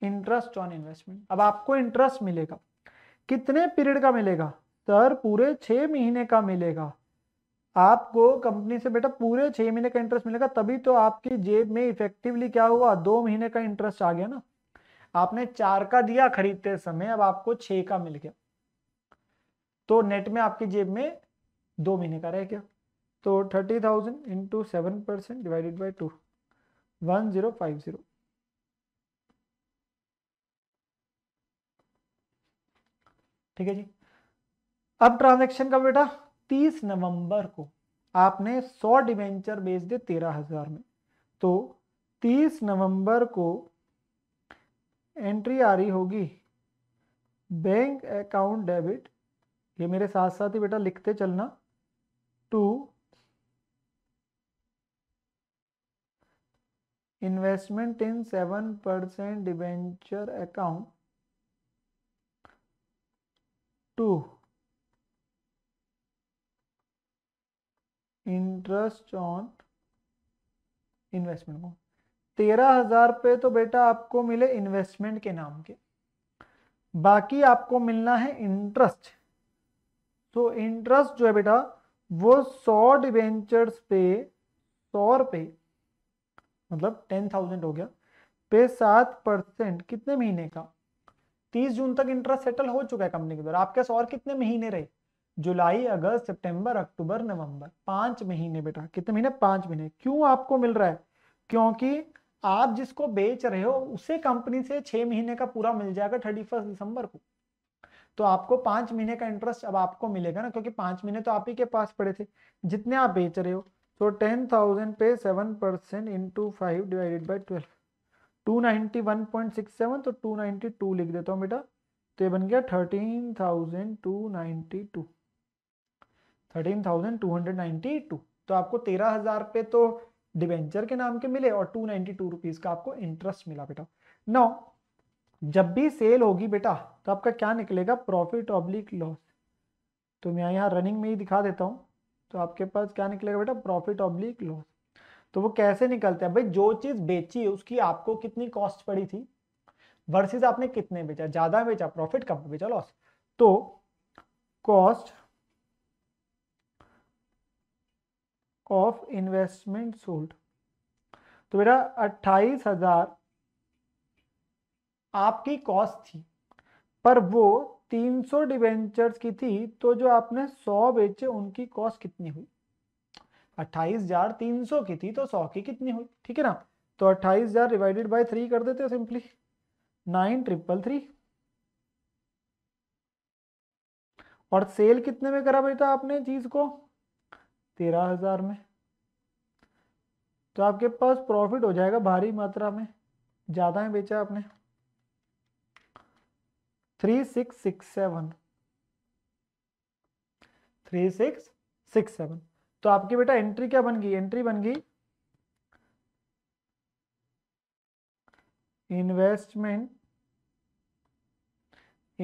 interest on investment अब आपको इंटरेस्ट मिलेगा कितने पीरियड का मिलेगा सर पूरे छह महीने का मिलेगा आपको कंपनी से बेटा पूरे छह महीने का इंटरेस्ट मिलेगा तभी तो आपकी जेब में इफेक्टिवली क्या हुआ दो महीने का इंटरेस्ट आ गया ना आपने चार का दिया खरीदते समय अब आपको छह का मिल गया तो नेट में आपकी जेब में दो महीने का रह गया तो thirty thousand into seven percent divided by two one zero five zero ठीक है जी अब ट्रांजेक्शन का बेटा 30 नवंबर को आपने 100 डिवेंचर बेच दिए तेरह हजार में तो 30 नवंबर को एंट्री आ रही होगी बैंक अकाउंट डेबिट ये मेरे साथ साथ ही बेटा लिखते चलना to investment in seven percent debenture account to interest on investment को तेरह हजार पे तो बेटा आपको मिले इन्वेस्टमेंट के नाम के बाकी आपको मिलना है इंटरेस्ट तो इंटरेस्ट जो है बेटा वो सौ डिवेंचर्स पे सौ रुपये मतलब टेन थाउजेंड हो गया पे सात परसेंट कितने महीने का तीस जून तक इंटरेस्ट सेटल हो चुका है कंपनी के द्वारा आपके सौ कितने महीने रहे जुलाई अगस्त सितंबर अक्टूबर नवंबर पांच महीने बेटा कितने महीने पांच महीने क्यों आपको मिल रहा है क्योंकि आप जिसको बेच रहे हो उसे कंपनी से छह महीने का पूरा मिल जाएगा थर्टी फर्स्ट दिसंबर को तो आपको पांच महीने का इंटरेस्ट अब आपको मिलेगा ना क्योंकि पांच महीने तो आप ही के पास पड़े थे जितने आप बेच रहे हो तो टेन थाउजेंड पे seven percent into five divided by twelve two one point six seven तो टू नाइन्टी टू लिख देता हूँ बेटा तो ये बन गया thirteen thousand two ninety two thirteen thousand two hundred ninety two तो आपको तेरह हजार पे तो डिवेंचर के नाम के मिले और टू नाइनटी टू रुपीज का आपको इंटरेस्ट मिला बेटा नौ जब भी सेल होगी बेटा तो आपका क्या निकलेगा प्रॉफिट ऑब्लिक लॉस तो मैं यहाँ रनिंग में ही दिखा देता हूँ तो आपके पास क्या निकलेगा बेटा प्रॉफिट ऑब्लिक लॉस तो वो कैसे निकलते हैं भाई जो चीज़ बेची है उसकी आपको कितनी कॉस्ट पड़ी थी वर्सेस आपने कितने बेचा ज़्यादा बेचा प्रॉफिट कम बेचा लॉस तो कॉस्ट ऑफ इन्वेस्टमेंट सोल्ड तो बेटा अट्ठाईस हजार आपकी कॉस्ट थी पर वो 300 डिवेंचर्स की थी तो जो आपने 100 बेचे उनकी कॉस्ट कितनी हुई अट्ठाईस हजार तीन सौ की थी तो सौ की कितनी हुई ठीक है ना तो अट्ठाईस हजार डिवाइडेड बाई थ्री कर देते हो सिंपली नाइन ट्रिपल थ्री और सेल कितने में करा बेटा आपने चीज को तेरह हज़ार में तो आपके पास प्रॉफिट हो जाएगा भारी मात्रा में ज़्यादा में बेचा आपने three six six seven three six six seven तो आपकी बेटा एंट्री क्या बन गई एंट्री बन गई investment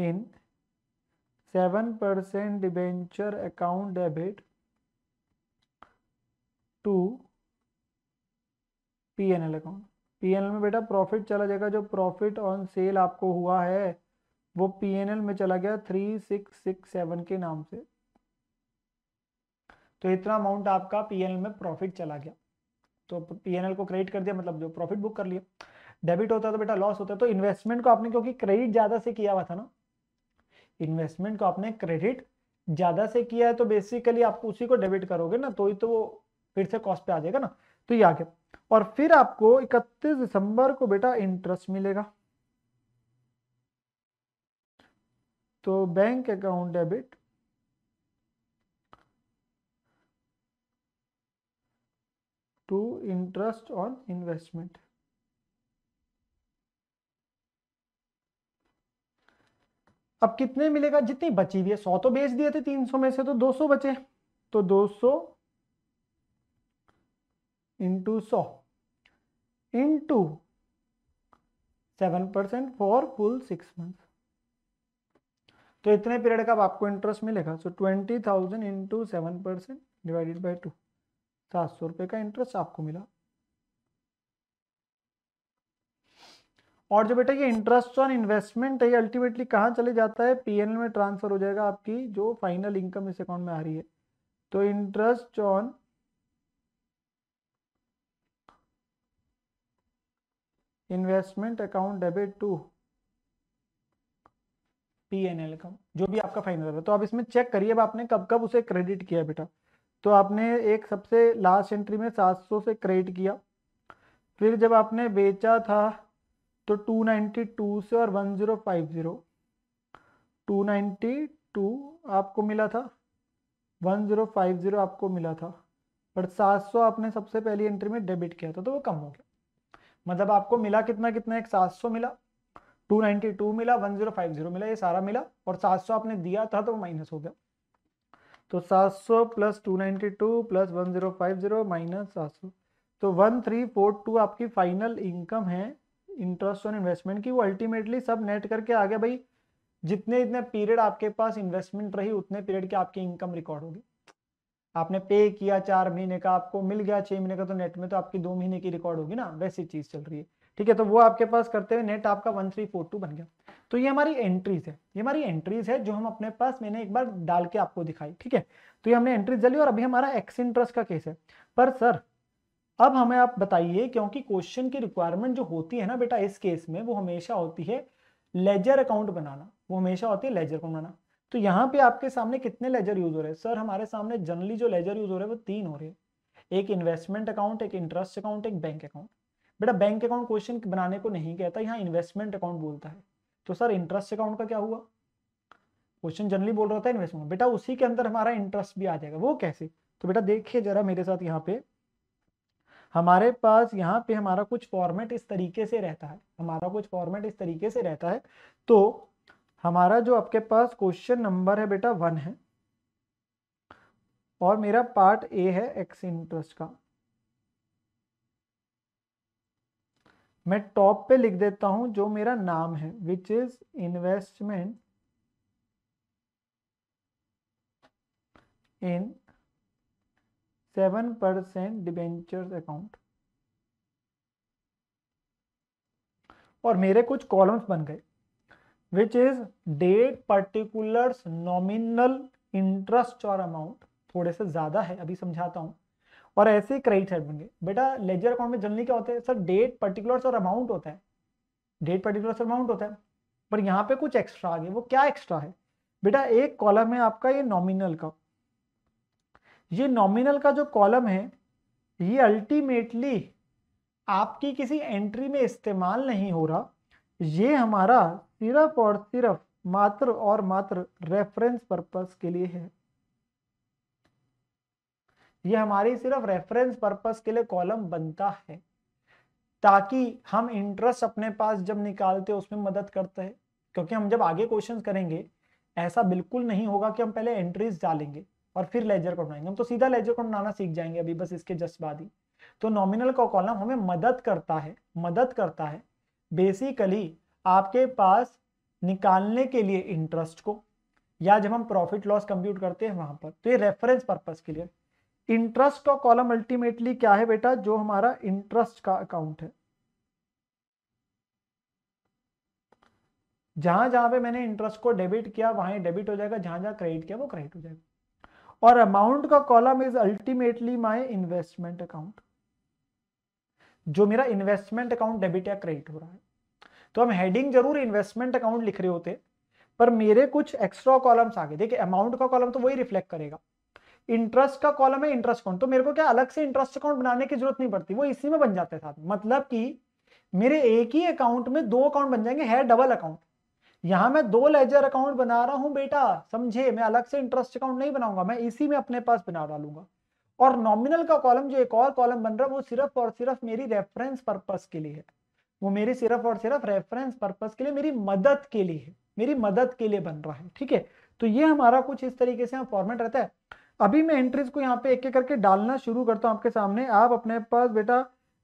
in seven percent debenture account debit to P N L account P N L में बेटा प्रॉफिट चला जाएगा जो प्रॉफिट ऑन सेल आपको हुआ है वो पी एन एल में चला गया थ्री सिक्स सिक्स सेवन के नाम से तो इतना अमाउंट आपका पी एन एल में प्रॉफिट चला गया तो पी एन एल को क्रेडिट कर दिया मतलब जो प्रॉफिट बुक कर लिया डेबिट होता है तो बेटा लॉस होता है तो इन्वेस्टमेंट को आपने क्योंकि क्रेडिट ज़्यादा से किया हुआ था ना इन्वेस्टमेंट को आपने क्रेडिट ज़्यादा से किया है तो बेसिकली आप उसी को डेबिट करोगे ना तो ही तो वो फिर से कॉस्ट पे आ जाएगा ना तो ये आ गया और फिर आपको इकतीस दिसंबर को बेटा इंटरेस्ट मिलेगा तो bank account debit to interest on investment अब कितने मिलेगा जितनी बची हुई है सौ तो बेच दिए थे तीन सौ में से तो दो सौ बचे तो दो सौ इंटू सौ into seven percent for full six month तो इतने पीरियड का आपको इंटरेस्ट मिलेगा so twenty thousand into seven percent divided by two सात सौ रुपए का इंटरेस्ट आपको मिला और जो बेटा ये इंटरेस्ट ऑन इन्वेस्टमेंट है ये अल्टीमेटली कहाँ चले जाता है पीएनएल में ट्रांसफर हो जाएगा आपकी जो फाइनल इनकम इस अकाउंट में आ रही है तो interest on investment account debit to P N L का जो भी आपका फाइनल है तो आप इसमें चेक करिए अब आपने कब कब उसे क्रेडिट किया बेटा तो आपने एक सबसे लास्ट एंट्री में 700 से क्रेडिट किया फिर जब आपने बेचा था तो 292 से और 1050 292 आपको मिला था 1050 आपको मिला था बट 700 आपने सबसे पहली एंट्री में डेबिट किया था तो वो कम हो गया मतलब आपको मिला कितना कितना एक सात सौ मिला 292 मिला 1050 मिला ये सारा मिला और 700 आपने दिया था तो माइनस हो गया तो 700 plus two plus zero minus सौ तो टू आपकी फाइनल इनकम है इंटरेस्ट ऑन इन्वेस्टमेंट की वो अल्टीमेटली सब नेट करके आ गया भाई जितने इतने पीरियड आपके पास इन्वेस्टमेंट रही उतने पीरियड की आपकी इनकम रिकॉर्ड होगी आपने पे किया चार महीने का आपको मिल गया छह महीने का तो नेट में तो आपकी दो महीने की रिकॉर्ड होगी ना वैसी चीज चल रही है ठीक है तो वो आपके पास करते हुए नेट आपका वन थ्री फोर टू बन गया तो ये हमारी एंट्रीज है ये हमारी एंट्रीज है जो हम अपने पास मैंने एक बार डाल के आपको दिखाई ठीक है तो ये हमने एंट्रीज डाली और अभी हमारा एक्स इंटरेस्ट का केस है पर सर अब हमें आप बताइए क्योंकि क्वेश्चन की रिक्वायरमेंट जो होती है ना बेटा इस केस में वो हमेशा होती है लेजर अकाउंट बनाना वो हमेशा होती है लेजर अकाउंट बनाना तो यहाँ पे आपके सामने कितने लेजर यूज हो रहे हैं सर हमारे सामने जनरली जो लेजर यूज हो रहे हैं वो तीन हो रहे हैं एक इन्वेस्टमेंट अकाउंट एक इंटरेस्ट अकाउंट एक बैंक अकाउंट बेटा बैंक अकाउंट क्वेश्चन बनाने को नहीं कहता यहाँ इन्वेस्टमेंट अकाउंट बोलता है तो सर इंटरेस्ट अकाउंट का क्या हुआ क्वेश्चन जनरली बोल रहा था इन्वेस्टमेंट बेटा उसी के अंदर हमारा इंटरेस्ट भी आ जाएगा वो कैसे तो बेटा देखिए जरा मेरे साथ यहाँ पे हमारे पास यहाँ पे हमारा कुछ फॉर्मेट इस तरीके से रहता है हमारा कुछ फॉर्मेट इस तरीके से रहता है तो हमारा जो आपके पास क्वेश्चन नंबर है बेटा वन है और मेरा पार्ट ए है एक्स इंटरेस्ट का मैं टॉप पे लिख देता हूं जो मेरा नाम है which is investment in seven percent debenture account और मेरे कुछ कॉलम्स बन गए which is date particular nominal interest और अमाउंट थोड़े से ज़्यादा है अभी समझाता हूँ और ऐसे ही क्रेडिट साइड बन गए बेटा लेजर अकाउंट में जनरली क्या होते हैं सर डेट पर्टिकुलर और अमाउंट होता है डेट पर्टिकुलर अमाउंट होता है पर यहाँ पे कुछ एक्स्ट्रा आ गया वो क्या एक्स्ट्रा है बेटा एक कॉलम है आपका ये नॉमिनल का ये नॉमिनल का जो कॉलम है ये अल्टीमेटली आपकी किसी एंट्री में इस्तेमाल नहीं हो रहा ये हमारा सिर्फ और सिर्फ मात्र और मात्र रेफरेंस पर्पस के लिए है यह हमारी सिर्फ रेफरेंस पर्पस के लिए कॉलम बनता है ताकि हम इंटरेस्ट अपने पास जब निकालते हैं उसमें मदद करते हैं क्योंकि हम जब आगे क्वेश्चन करेंगे ऐसा बिल्कुल नहीं होगा कि हम पहले एंट्रीज डालेंगे और फिर लेजर को बनाएंगे हम तो सीधा लेजर को बनाना सीख जाएंगे अभी बस इसके जस्ट बाद ही तो नॉमिनल का कॉलम हमें मदद करता है मदद करता है बेसिकली आपके पास निकालने के लिए इंटरेस्ट को या जब हम प्रॉफिट लॉस कंप्यूट करते हैं वहां पर तो ये रेफरेंस पर्पज के लिए इंटरेस्ट का कॉलम अल्टीमेटली क्या है बेटा जो हमारा इंटरेस्ट का अकाउंट है जहां जहां पे मैंने इंटरेस्ट को डेबिट किया वहां डेबिट हो जाएगा जहां जहां क्रेडिट किया वो क्रेडिट हो जाएगा और अमाउंट का column is ultimately my investment account जो मेरा इन्वेस्टमेंट अकाउंट डेबिट या क्रेडिट हो रहा है तो हम हेडिंग जरूर इन्वेस्टमेंट अकाउंट लिख रहे होते पर मेरे कुछ एक्स्ट्रा कॉलम्स आ गए देखिए अमाउंट का कॉलम तो वही रिफ्लेक्ट करेगा इंटरेस्ट का कॉलम है इंटरेस्ट अकाउंट तो मेरे को क्या अलग से इंटरेस्ट अकाउंट बनाने की जरूरत नहीं पड़ती वो इसी में बन जाते साथ मतलब कि मेरे एक ही अकाउंट में दो अकाउंट बन जाएंगे है डबल अकाउंट यहां मैं दो लेजर अकाउंट बना रहा हूं बेटा समझे मैं अलग से इंटरेस्ट अकाउंट नहीं बनाऊंगा मैं इसी में अपने पास बना डालूंगा और नॉमिनल का कॉलम जो एक और कॉलम बन रहा है वो सिर्फ और सिर्फ मेरी रेफरेंस पर्पस के लिए है वो मेरी सिर्फ और सिर्फ रेफरेंस पर्पज के लिए मेरी मदद के लिए है मेरी मदद के लिए बन रहा है ठीक है तो ये हमारा कुछ इस तरीके से फॉर्मेट रहता है अभी मैं एंट्रीज को यहाँ पे एक एक करके डालना शुरू करता हूँ आपके सामने आप अपने पास बेटा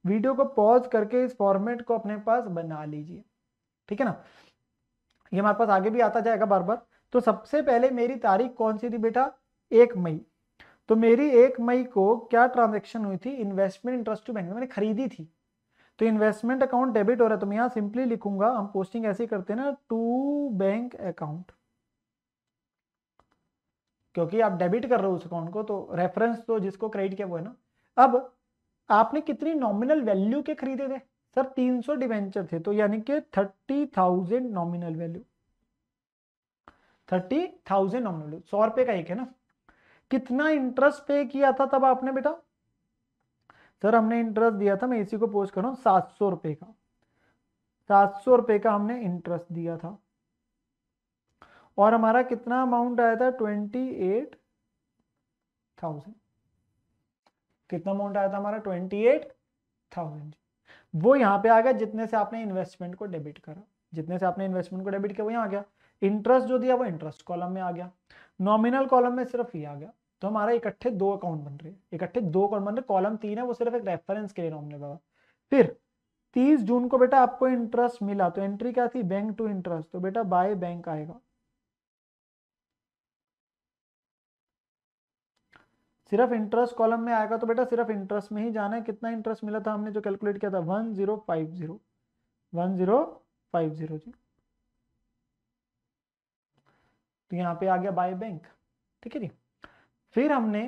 वीडियो को पॉज करके इस फॉर्मेट को अपने पास बना लीजिए ठीक है ना ये हमारे पास आगे भी आता जाएगा बार बार तो सबसे पहले मेरी तारीख कौन सी थी बेटा एक मई तो मेरी एक मई को क्या ट्रांजेक्शन हुई थी इन्वेस्टमेंट इंटरेस्ट टू बैंक मैंने खरीदी थी तो इन्वेस्टमेंट अकाउंट डेबिट हो रहा है तो मैं यहाँ सिंपली लिखूंगा हम पोस्टिंग ऐसे करते हैं ना टू बैंक अकाउंट क्योंकि आप डेबिट कर रहे हो उस अकाउंट को तो रेफरेंस तो जिसको क्रेडिट किया वो है ना अब आपने कितनी नॉमिनल वैल्यू के खरीदे थे सर 300 सौ डिवेंचर थे तो यानी कि 30,000 नॉमिनल वैल्यू 30,000 नॉमिनल वैल्यू सौ रुपए का एक है ना कितना इंटरेस्ट पे किया था तब आपने बेटा सर हमने इंटरेस्ट दिया था मैं इसी को पोस्ट कर रहा हूँ सात सौ रुपये का सात सौ रुपये का हमने इंटरेस्ट दिया था और हमारा कितना अमाउंट आया था ट्वेंटी एट थाउजेंड कितना अमाउंट आया था हमारा ट्वेंटी एट थाउजेंड वो यहाँ पे आ गया जितने से आपने इन्वेस्टमेंट को डेबिट करा जितने से आपने इन्वेस्टमेंट को डेबिट किया वो यहाँ आ गया इंटरेस्ट जो दिया वो इंटरेस्ट कॉलम में आ गया नॉमिनल कॉलम में सिर्फ ये आ गया तो हमारा इकट्ठे दो अकाउंट बन रहे इकट्ठे दो अकाउंट बन रहे कॉलम तीन है वो सिर्फ एक रेफरेंस के लिए हमने बाबा फिर तीस जून को बेटा आपको इंटरेस्ट मिला तो एंट्री क्या थी बैंक टू इंटरेस्ट तो बेटा बाय बैंक आएगा सिर्फ इंटरेस्ट कॉलम में आएगा तो बेटा सिर्फ इंटरेस्ट में ही जाना है कितना इंटरेस्ट मिला था हमने जो कैलकुलेट किया था one zero five zero one zero five zero जी तो यहाँ पे आ गया बाय बैंक ठीक है जी फिर हमने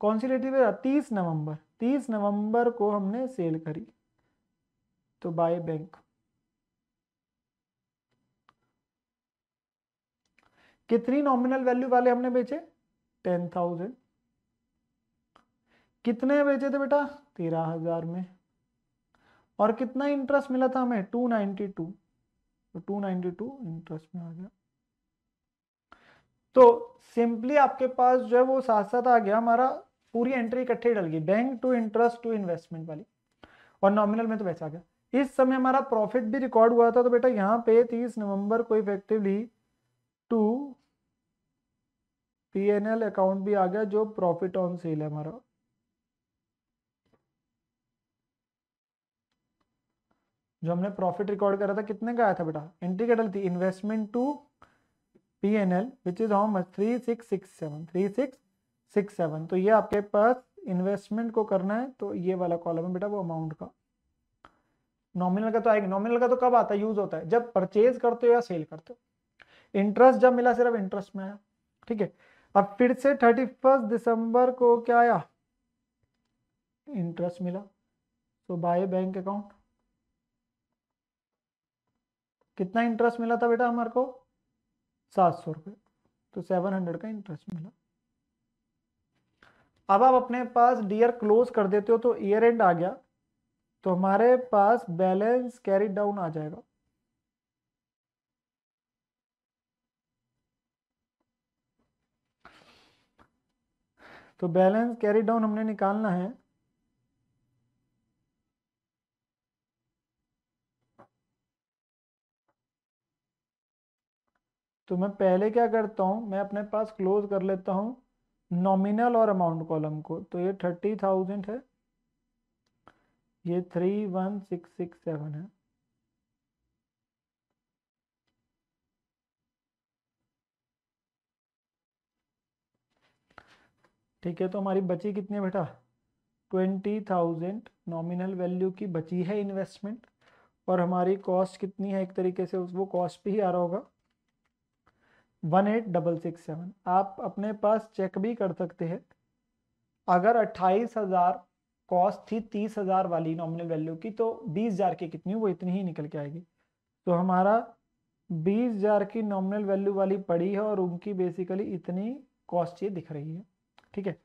कौन सी डेट थी तीस नवंबर तीस नवंबर को हमने सेल करी तो बाय बैंक कितनी नॉमिनल वैल्यू वाले हमने बेचे टेन थाउजेंड कितने बेचे थे बेटा तेरह हजार में और कितना इंटरेस्ट मिला था हमें two ninety two two ninety two interest में आ गया तो सिंपली आपके पास जो है वो साथ साथ आ गया हमारा पूरी एंट्री इकट्ठी डल गई bank to interest to investment वाली और नॉमिनल में तो वैसा आ गया इस समय हमारा प्रॉफिट भी रिकॉर्ड हुआ था तो बेटा यहाँ पे तीस नवंबर को effectively to P N L account भी आ गया जो प्रॉफिट ऑन सेल है हमारा जो हमने प्रॉफिट रिकॉर्ड करा था कितने का आया था बेटा एंट्री कैटल थी investment to PNL which is how much three six six seven three six six seven तो ये आपके पास इन्वेस्टमेंट को करना है तो ये वाला कॉलम है बेटा वो अमाउंट का नॉमिनल का तो आएगा नॉमिनल का तो कब आता है यूज होता है जब परचेज करते हो या सेल करते हो इंटरेस्ट जब मिला सिर्फ इंटरेस्ट में आया ठीक है अब फिर से थर्टी फर्स्ट दिसंबर को क्या आया इंटरेस्ट मिला तो बाय बैंक अकाउंट कितना इंटरेस्ट मिला था बेटा हमारे को सात सौ रुपये तो सेवन हंड्रेड का इंटरेस्ट मिला अब आप अपने पास डीयर क्लोज कर देते हो तो ईयर एंड आ गया तो हमारे पास बैलेंस कैरी डाउन आ जाएगा तो बैलेंस कैरी डाउन हमने निकालना है तो मैं पहले क्या करता हूँ मैं अपने पास क्लोज कर लेता हूँ नॉमिनल और अमाउंट कॉलम को तो ये थर्टी थाउजेंड है ये three one six six seven है ठीक है तो हमारी बची कितनी है बेटा ट्वेंटी थाउजेंड नॉमिनल वैल्यू की बची है इन्वेस्टमेंट और हमारी कॉस्ट कितनी है एक तरीके से उस वो कॉस्ट पे ही आ रहा होगा one eight double six seven आप अपने पास चेक भी कर सकते हैं अगर अट्ठाईस हज़ार कॉस्ट थी तीस हज़ार वाली नॉमिनल वैल्यू की तो बीस हज़ार की कितनी वो इतनी ही निकल के आएगी तो हमारा बीस हज़ार की नॉमिनल वैल्यू वाली पड़ी है और उनकी बेसिकली इतनी कॉस्ट ये दिख रही है ठीक है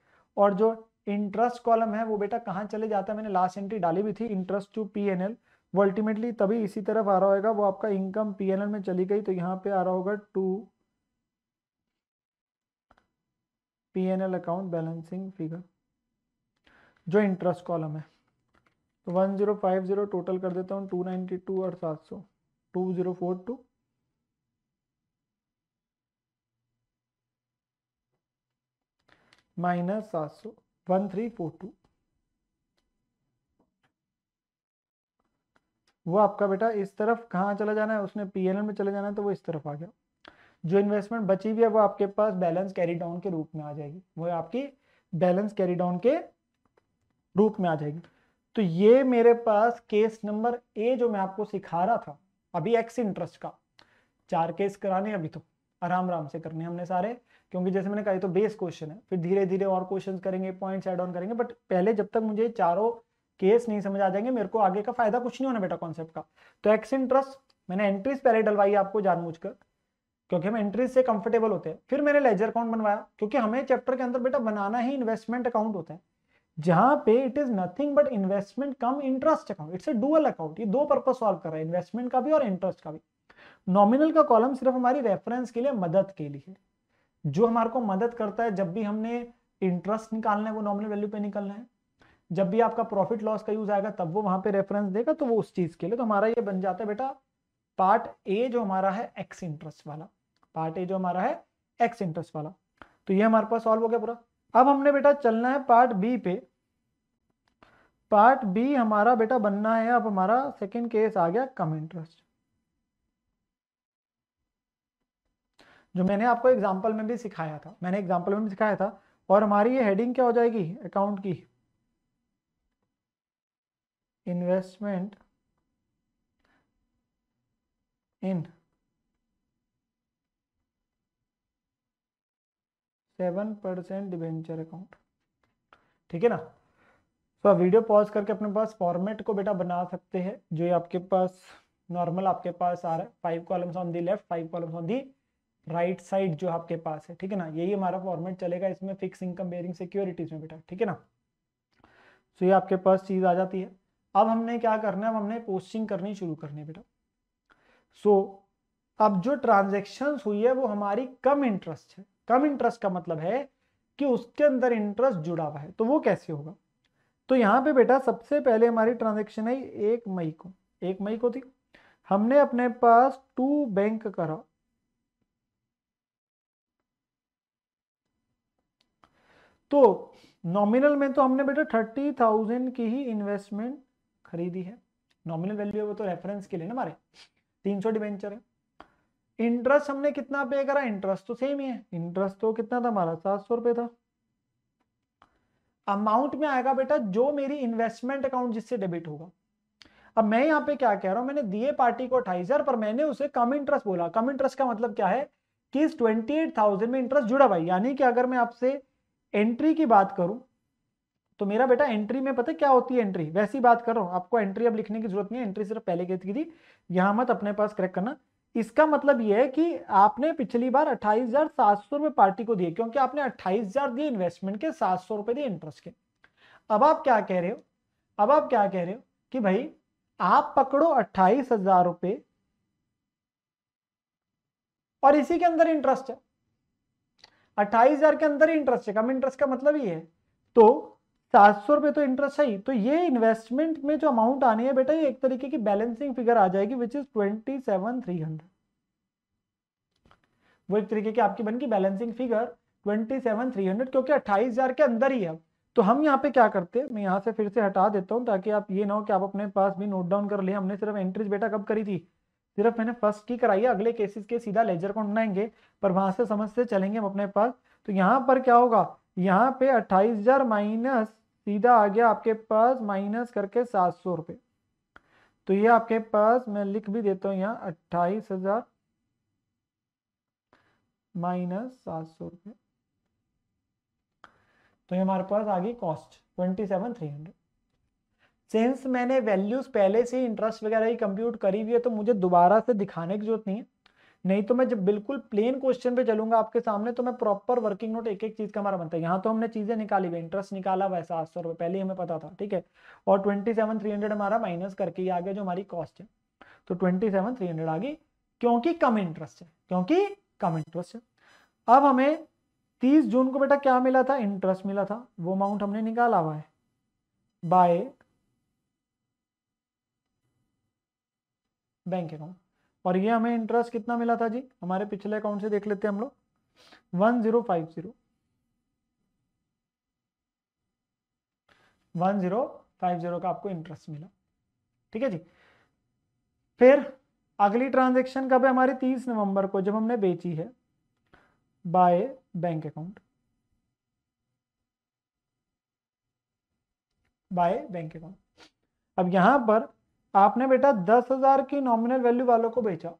और जो इंटरेस्ट कॉलम है वो बेटा कहाँ चले जाता है मैंने लास्ट एंट्री डाली भी थी interest to P N L वो अल्टीमेटली तभी इसी तरफ आ रहा होगा वो आपका इनकम पी एन एल में चली गई तो यहाँ पे आ रहा होगा to P N L account balancing figure जो इंटरेस्ट कॉलम है तो one zero five zero total कर देता हूँ टू नाइन्टी टू और सात सौ two zero four two minus सात सौ वन थ्री फोर टू वो आपका बेटा इस तरफ कहाँ चला जाना है उसने पी में चले जाना है तो वो इस तरफ आ गया जो इन्वेस्टमेंट बची हुई है वो आपके पास बैलेंस कैरी डाउन के रूप में आ जाएगी वो आपकी बैलेंस कैरी डाउन के रूप में आ जाएगी तो ये मेरे पास केस नंबर ए जो मैं आपको सिखा रहा था अभी एक्स इंटरेस्ट का चार केस कराने अभी तो आराम आराम से करने हमने सारे क्योंकि जैसे मैंने कहा तो बेस क्वेश्चन है फिर धीरे धीरे और क्वेश्चन करेंगे पॉइंट्स एड ऑन करेंगे बट पहले जब तक मुझे चारों केस नहीं समझ आ जाएंगे मेरे को आगे का फायदा कुछ नहीं होना बेटा कॉन्सेप्ट का तो एक्स इंटरेस्ट मैंने एंट्रीज पहले डलवाई आपको जानबूझकर क्योंकि हम एंट्रीज से कंफर्टेबल होते हैं फिर मैंने लेजर अकाउंट बनवाया क्योंकि हमें चैप्टर के अंदर बेटा बनाना ही इन्वेस्टमेंट अकाउंट होता है जहां पे it is nothing but investment cum interest account it's a dual account ये दो पर्पज सॉल्व कर रहा है इन्वेस्टमेंट का भी और इंटरेस्ट का भी नॉमिनल का कॉलम सिर्फ हमारी रेफरेंस के लिए मदद के लिए जो हमारे को मदद करता है जब भी हमने इंटरेस्ट निकालना है वो नॉमिनल वैल्यू पे निकालना है जब भी आपका प्रॉफिट लॉस का यूज आएगा तब वो वहां पे रेफरेंस देगा तो वो उस चीज के लिए तो हमारा ये बन जाता है बेटा पार्ट ए जो हमारा है एक्स इंटरेस्ट वाला पार्ट ए जो हमारा है एक्स इंटरेस्ट वाला तो ये हमारे पास सॉल्व हो गया पूरा अब हमने बेटा चलना है पार्ट बी पे पार्ट बी हमारा बेटा बनना है अब हमारा सेकेंड केस आ गया कम इंटरेस्ट जो मैंने आपको एग्जाम्पल में भी सिखाया था मैंने एग्जाम्पल में भी सिखाया था और हमारी ये हेडिंग क्या हो जाएगी अकाउंट की investment in seven percent debenture account ठीक है ना तो वीडियो पॉज करके अपने पास फॉर्मेट को बेटा बना सकते हैं जो आपके पास नॉर्मल आपके पास आ रहा है five columns on the left five columns on the right side जो आपके पास है ठीक है ना यही हमारा फॉर्मेट चलेगा इसमें फिक्स इनकम बेयरिंग सिक्योरिटीज में बेटा ठीक है ना सो ये आपके पास चीज़ आ जाती है अब हमने क्या करना है अब हमने पोस्टिंग करनी शुरू करनी है बेटा सो so, अब जो ट्रांजेक्शन हुई है वो हमारी कम इंटरेस्ट है कम इंटरेस्ट का मतलब है कि उसके अंदर इंटरेस्ट जुड़ा हुआ है तो वो कैसे होगा तो यहाँ पे बेटा सबसे पहले हमारी ट्रांजेक्शन आई एक मई को एक मई को थी हमने अपने पास टू बैंक करा तो नॉमिनल में तो हमने बेटा थर्टी थाउजेंड की ही इन्वेस्टमेंट खरीदी है नॉमिनल वैल्यू है वो तो रेफरेंस के लिए ना हमारे तीन सौ डिवेंचर है इंटरेस्ट हमने कितना पे करा इंटरेस्ट तो सेम ही है इंटरेस्ट तो कितना था हमारा सात सौ रुपए था अमाउंट में आएगा बेटा जो मेरी इन्वेस्टमेंट अकाउंट जिससे डेबिट होगा अब मैं यहाँ पे क्या कह रहा हूं मैंने दिए पार्टी को अठाईस हजार पर मैंने उसे कम इंटरेस्ट बोला कम इंटरेस्ट का मतलब क्या है कि इस ट्वेंटी एट थाउजेंड में इंटरेस्ट जुड़ा भाई यानी कि अगर मैं आपसे एंट्री की बात करूं तो मेरा बेटा एंट्री में पता क्या होती है एंट्री वैसी बात कर रहा हूँ आपको एंट्री अब लिखने की जरूरत नहीं है एंट्री सिर्फ पहले कहती थी यहां मत अपने पास करेक्ट करना इसका मतलब यह है कि आपने पिछली बार अट्ठाईस हजार सात सौ रुपए पार्टी को दिए क्योंकि आपने अट्ठाईस हजार दिए इन्वेस्टमेंट के सात सौ रुपए दिए इंटरेस्ट के अब आप क्या कह रहे हो अब आप क्या कह रहे हो कि भाई आप पकड़ो अट्ठाईस हजार रुपए और इसी के अंदर इंटरेस्ट है अट्ठाईस हजार के अंदर ही इंटरेस्ट है कम इंटरेस्ट का मतलब ये है तो सात सौ रुपये तो इंटरेस्ट है तो ये इन्वेस्टमेंट में जो अमाउंट आनी है बेटा ये एक तरीके की बैलेंसिंग फिगर आ जाएगी which is twenty seven three hundred वो एक तरीके की आपकी बन गई balancing figure twenty seven three hundred क्योंकि अट्ठाईस हजार के अंदर ही है तो हम यहाँ पे क्या करते हैं मैं यहाँ से फिर से हटा देता हूँ ताकि आप ये ना हो कि आप अपने पास भी नोट डाउन कर लें हमने सिर्फ एंट्रीज बेटा कब करी थी सिर्फ मैंने फर्स्ट की कराई है अगले केसेस के सीधा लेजर को बनाएंगे पर वहां से समझते चलेंगे हम अपने पास तो यहाँ पर क्या होगा यहाँ पे अट्ठाईस हजार माइनस सीधा आ गया आपके पास माइनस करके सात सौ रुपये तो ये आपके पास मैं लिख भी देता हूँ यहाँ अट्ठाईस हजार माइनस सात सौ रुपये तो ये हमारे पास आ गई cost twenty seven three hundred since मैंने वैल्यूज पहले से इंटरेस्ट वगैरह ही कंप्यूट करी हुई है तो मुझे दोबारा से दिखाने की जरूरत नहीं है नहीं तो मैं जब बिल्कुल प्लेन क्वेश्चन पे चलूंगा आपके सामने तो मैं प्रॉपर वर्किंग नोट एक एक चीज का हमारा बनता है यहाँ तो हमने चीजें निकाली हुई इंटरेस्ट निकाला हुआ सात सौ रुपए पहले हमें पता था ठीक है और ट्वेंटी सेवन थ्री हंड्रेड हमारा माइनस करके आ गया जो हमारी कॉस्ट है तो ट्वेंटी सेवन थ्री हंड्रेड आ गई क्योंकि कम इंटरेस्ट है क्योंकि कम इंटरेस्ट है अब हमें तीस जून को बेटा क्या मिला था इंटरेस्ट मिला था वो अमाउंट हमने निकाला हुआ है बाय बैंक अकाउंट और ये हमें इंटरेस्ट कितना मिला था जी हमारे पिछले अकाउंट से देख लेते हैं हम लोग one zero five zero one zero five zero का आपको इंटरेस्ट मिला ठीक है जी फिर अगली ट्रांजेक्शन कब है हमारी तीस नवंबर को जब हमने बेची है by bank account by bank account अब यहां पर आपने बेटा दस हजार की नॉमिनल वैल्यू वालों को बेचा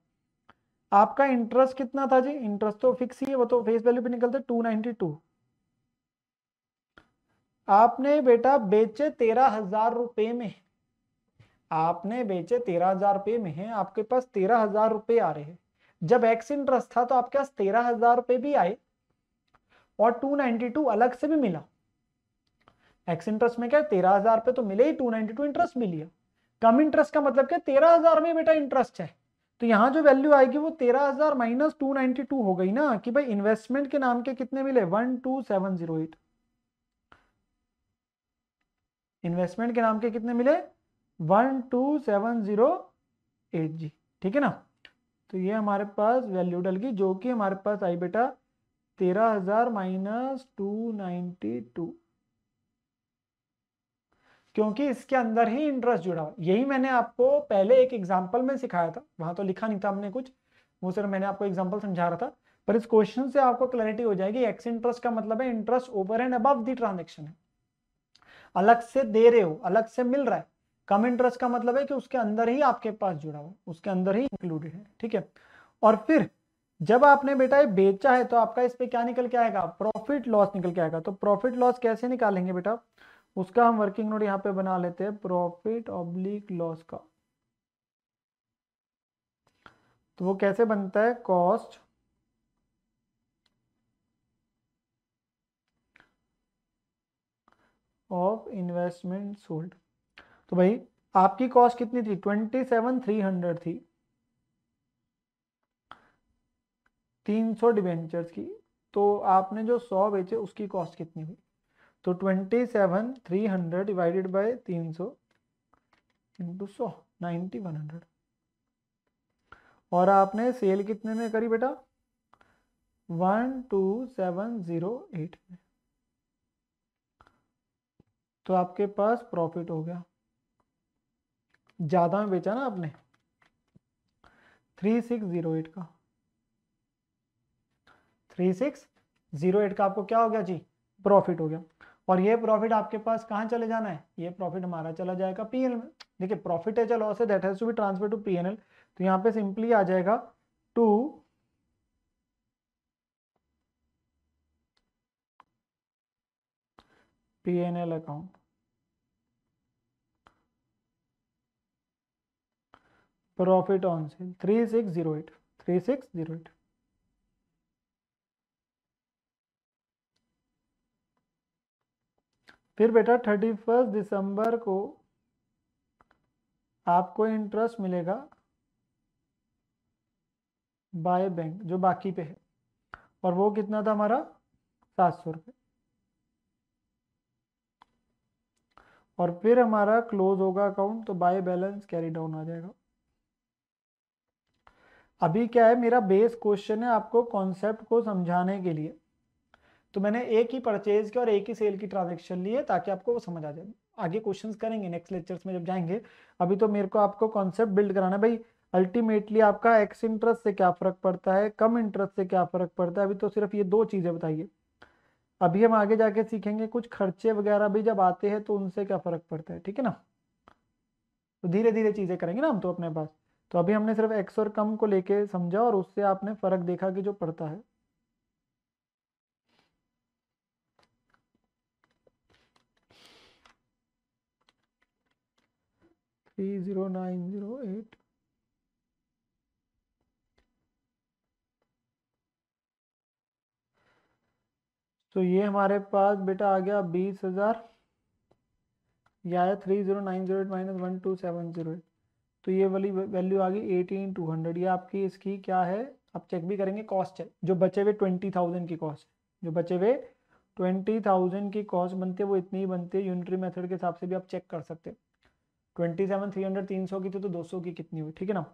आपका इंटरेस्ट कितना था जी इंटरेस्ट तो फिक्स ही है वो तो फेस वैल्यू पे निकलते टू नाइनटी टू आपने बेटा बेचे तेरह हजार रुपये में आपने बेचे तेरह हजार रुपये में है आपके पास तेरह हजार रुपये आ रहे हैं जब एक्स इंटरेस्ट था तो आपके पास तेरह हजार रुपये भी आए और टू नाइनटी टू अलग से भी मिला एक्स इंटरेस्ट में क्या तेरह हजार रुपये तो मिले ही टू नाइनटी टू इंटरेस्ट मिलिया कम इंटरेस्ट का मतलब क्या तेरह हजार में बेटा इंटरेस्ट है तो यहाँ जो वैल्यू आएगी वो तेरह हजार माइनस टू नाइनटी टू हो गई ना कि भाई इन्वेस्टमेंट के नाम के कितने मिले one two seven zero eight investment के नाम के कितने मिले one two seven zero eight जी ठीक है ना तो ये हमारे पास वैल्यू डल गई जो कि हमारे पास आई बेटा तेरह हजार माइनस टू नाइनटी टू क्योंकि इसके अंदर ही इंटरेस्ट जुड़ा हुआ यही मैंने आपको पहले एक एग्जाम्पल में सिखाया था वहां तो लिखा नहीं था हमने कुछ वो सिर्फ मैंने आपको एग्जाम्पल समझा रहा था पर इस क्वेश्चन से आपको क्लैरिटी हो जाएगी एक्स इंटरेस्ट का मतलब है इंटरेस्ट ओवर एंड अब दी ट्रांजेक्शन है अलग से दे रहे हो अलग से मिल रहा है कम इंटरेस्ट का मतलब है कि उसके अंदर ही आपके पास जुड़ा हो उसके अंदर ही इंक्लूडेड है ठीक है और फिर जब आपने बेटा ये बेचा है तो आपका इस पे क्या निकल के आएगा प्रॉफिट लॉस निकल के आएगा तो प्रॉफिट लॉस कैसे निकालेंगे बेटा उसका हम वर्किंग नोट यहाँ पे बना लेते हैं प्रॉफिट ऑब्लिक लॉस का तो वो कैसे बनता है कॉस्ट ऑफ इन्वेस्टमेंट सोल्ड तो भाई आपकी कॉस्ट कितनी थी ट्वेंटी सेवन थ्री हंड्रेड थी तीन सौ डिवेंचर्स की तो आपने जो सौ बेचे उसकी कॉस्ट कितनी हुई तो twenty seven three hundred divided by तीन सौ इंटू सौ नाइन्टी वन हंड्रेड और आपने सेल कितने में करी बेटा one two seven zero eight में तो आपके पास प्रॉफिट हो गया ज़्यादा में बेचा ना आपने थ्री सिक्स ज़ीरो एट का थ्री सिक्स ज़ीरो एट का आपको क्या हो गया जी प्रॉफिट हो गया और ये प्रॉफिट आपके पास कहाँ चले जाना है ये प्रॉफिट हमारा चला जाएगा पी में देखिए प्रॉफिट एच लॉस है that has to be transfer to P तो यहाँ पे सिंपली आ जाएगा to P N L account profit on sale three six zero eight three six zero eight फिर बेटा थर्टी फर्स्ट दिसंबर को आपको इंटरेस्ट मिलेगा बाय बैंक जो बाकी पे है और वो कितना था हमारा सात सौ रुपये और फिर हमारा क्लोज होगा अकाउंट तो बाय बैलेंस कैरी डाउन आ जाएगा अभी क्या है मेरा बेस क्वेश्चन है आपको कॉन्सेप्ट को समझाने के लिए तो मैंने एक ही परचेज की और एक ही सेल की ट्रांजेक्शन ली है ताकि आपको वो समझ आ जाए आगे क्वेश्चन करेंगे नेक्स्ट लेक्चर्स में जब जाएंगे अभी तो मेरे को आपको कॉन्सेप्ट बिल्ड कराना भाई अल्टीमेटली आपका एक्स इंटरेस्ट से क्या फर्क पड़ता है कम इंटरेस्ट से क्या फर्क पड़ता है अभी तो सिर्फ ये दो चीज़ें बताइए अभी हम आगे जाके सीखेंगे कुछ खर्चे वगैरह भी जब आते हैं तो उनसे क्या फ़र्क पड़ता है ठीक है ना तो धीरे धीरे चीज़ें करेंगे ना हम तो अपने पास तो अभी हमने सिर्फ एक्स और कम को लेके समझा और उससे आपने फ़र्क देखा कि जो पड़ता है एट तो ये हमारे पास बेटा आ गया बीस हजार या आया three zero nine zero eight minus one two seven zero eight तो ये वाली वैल्यू आ गई एटीन टू हंड्रेड ये आपकी इसकी क्या है आप चेक भी करेंगे कॉस्ट है जो बचे हुए ट्वेंटी थाउजेंड की कॉस्ट है जो बचे हुए ट्वेंटी थाउजेंड की कॉस्ट बनते हैं वो इतनी ही बनती है यूनिटरी मेथड के हिसाब से भी आप चेक कर सकते हैं ट्वेंटी सेवन थ्री हंड्रेड तीन सौ की थी तो दो सौ की कितनी हुई ठीक है ना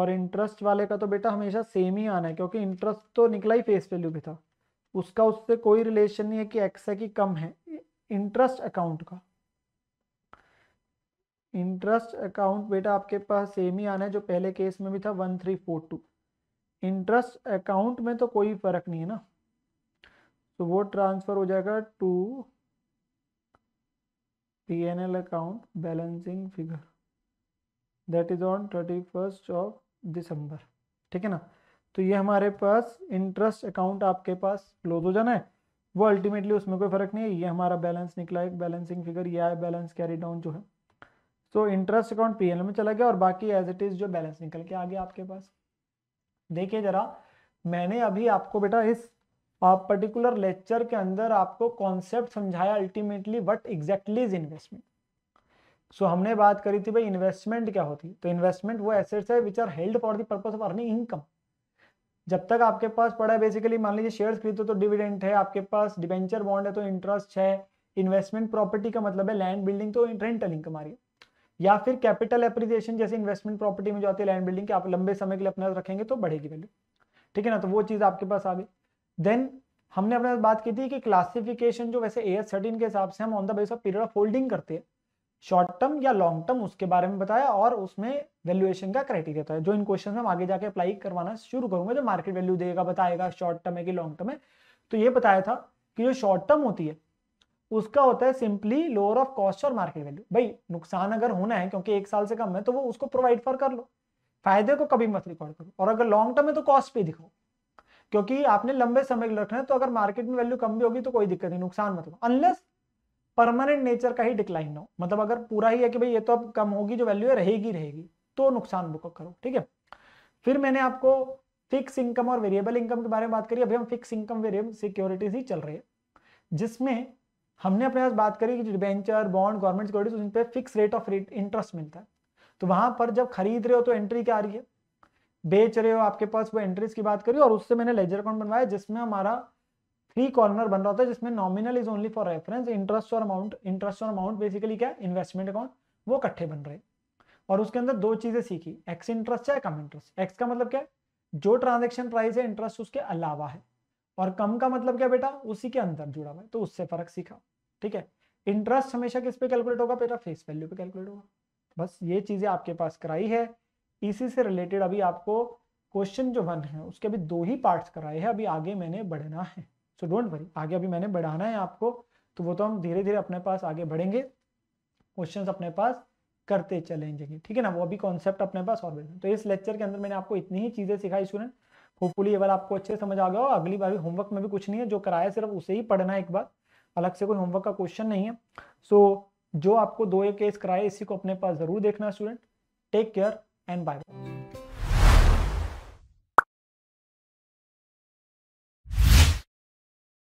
और इंटरेस्ट वाले का तो बेटा हमेशा सेम ही आना है क्योंकि इंटरेस्ट तो निकला ही फेस वैल्यू पे था उसका उससे कोई रिलेशन नहीं है कि एक्स है कि कम है इंटरेस्ट अकाउंट का इंटरेस्ट अकाउंट बेटा आपके पास सेम ही आना है जो पहले केस में भी था one three four two interest account में तो कोई फर्क नहीं है ना तो वो ट्रांसफर हो जाएगा to P&L account balancing figure that is on 31st of December ठीक है ना तो ये हमारे पास इंटरेस्ट अकाउंट आपके पास क्लोज हो जाना है वो अल्टीमेटली उसमें कोई फर्क नहीं है ये हमारा बैलेंस निकला है बैलेंसिंग फिगर या बैलेंस कैरी डाउन जो है सो इंटरेस्ट अकाउंट पीएनएल में चला गया और बाकी एज इट इज जो बैलेंस निकल के आ गया आपके पास देखिए जरा मैंने अभी आपको बेटा इस पर्टिकुलर लेक्चर के अंदर आपको कॉन्सेप्ट समझाया ultimately what exactly is investment so हमने बात करी थी भाई इन्वेस्टमेंट क्या होती तो इन्वेस्टमेंट वो एसेट्स है which are held for the purpose of earning income जब तक आपके पास पड़ा है बेसिकली मान लीजिए शेयर्स खरीदो तो डिविडेंट है आपके पास डिवेंचर बॉन्ड है तो इंटरेस्ट है इन्वेस्टमेंट प्रॉपर्टी का मतलब है लैंड बिल्डिंग तो रेंटल इनकम आ रही है या फिर कैपिटल एप्रिसिएशन जैसे इन्वेस्टमेंट प्रॉपर्टी में जो आती है लैंड बिल्डिंग के आप लंबे समय के लिए अपने रखेंगे तो बढ़ेगी वैल्यू ठीक है ना तो वो चीज़ आपके पास आ गई देन हमने अपने बात की थी कि क्लासिफिकेशन जो वैसे ए एस थर्टीन के हिसाब से हम on the base of period of holding करते हैं शॉर्ट टर्म या लॉन्ग टर्म उसके बारे में बताया और उसमें वैल्यूएशन का क्राइटेरिया था जो इन क्वेश्चन में हम आगे जाके अप्लाई करवाना शुरू करूंगा जो मार्केट वैल्यू देगा बताएगा शॉर्ट टर्म है कि लॉन्ग टर्म है तो ये बताया था कि जो शॉर्ट टर्म होती है उसका होता है सिंपली लोअर ऑफ कॉस्ट और मार्केट वैल्यू भाई नुकसान अगर होना है क्योंकि एक साल से कम है तो वो उसको प्रोवाइड फॉर कर लो फायदे को कभी मत रिकॉर्ड करो और अगर लॉन्ग टर्म है तो कॉस्ट पे दिखाओ क्योंकि आपने लंबे समय के रखना है तो अगर मार्केट में वैल्यू कम भी होगी तो कोई दिक्कत नहीं नुकसान मतलब अनलेस परमानेंट नेचर का ही डिक्लाइन हो मतलब अगर पूरा ही है कि भाई ये तो अब कम होगी जो वैल्यू है रहेगी रहेगी तो नुकसान बुक करो ठीक है फिर मैंने आपको फिक्स इनकम और वेरिएबल इनकम के बारे में बात करी अभी हम फिक्स इनकम वेरिएबल सिक्योरिटीज ही चल रहे हैं जिसमें हमने अपने पास बात करी कि डिबेंचर बॉन्ड गवर्नमेंट सिक्योरिटीज उन पर फिक्स रेट ऑफ इंटरेस्ट मिलता है तो वहां पर जब खरीद रहे हो तो एंट्री क्या आ रही है बेच रहे हो आपके पास वो एंट्रीज की बात करी और उससे मैंने लेजर अकाउंट बनवाया जिसमें हमारा थ्री कॉर्नर बन रहा था जिसमें nominal is only for reference interest और अमाउंट इंटरेस्ट और अमाउंट बेसिकली क्या इन्वेस्टमेंट अकाउंट वो इकट्ठे बन रहे और उसके अंदर दो चीजें सीखी एक्स इंटरेस्ट है कम इंटरेस्ट एक्स का मतलब क्या है जो ट्रांजेक्शन प्राइस है इंटरेस्ट उसके अलावा है और कम का मतलब क्या बेटा उसी के अंदर जुड़ा हुआ है तो उससे फर्क सीखा ठीक है इंटरेस्ट हमेशा किस पे कैलकुलेट होगा बेटा फेस वैल्यू पे कैलकुलेट होगा बस ये चीजें आपके पास कराई है इसी से रिलेटेड अभी आपको क्वेश्चन जो वन है उसके अभी दो ही पार्ट्स कराए हैं अभी आगे मैंने बढ़ना है सो डोंट वरी आगे अभी मैंने बढ़ाना है आपको तो वो तो हम धीरे धीरे अपने पास आगे बढ़ेंगे क्वेश्चन अपने पास करते चलेंगे ठीक है ना वो अभी कॉन्सेप्ट अपने पास और बढ़ेंगे तो इस लेक्चर के अंदर मैंने आपको इतनी ही चीज़ें सिखाई स्टूडेंट होपफुली ये बार आपको अच्छे समझ आ गया और अगली बार भी होमवर्क में भी कुछ नहीं है जो कराया सिर्फ उसे ही पढ़ना है एक बार अलग से कोई होमवर्क का क्वेश्चन नहीं है सो जो आपको दो एक केस कराए इसी को अपने पास ज़रूर देखना student take care and bye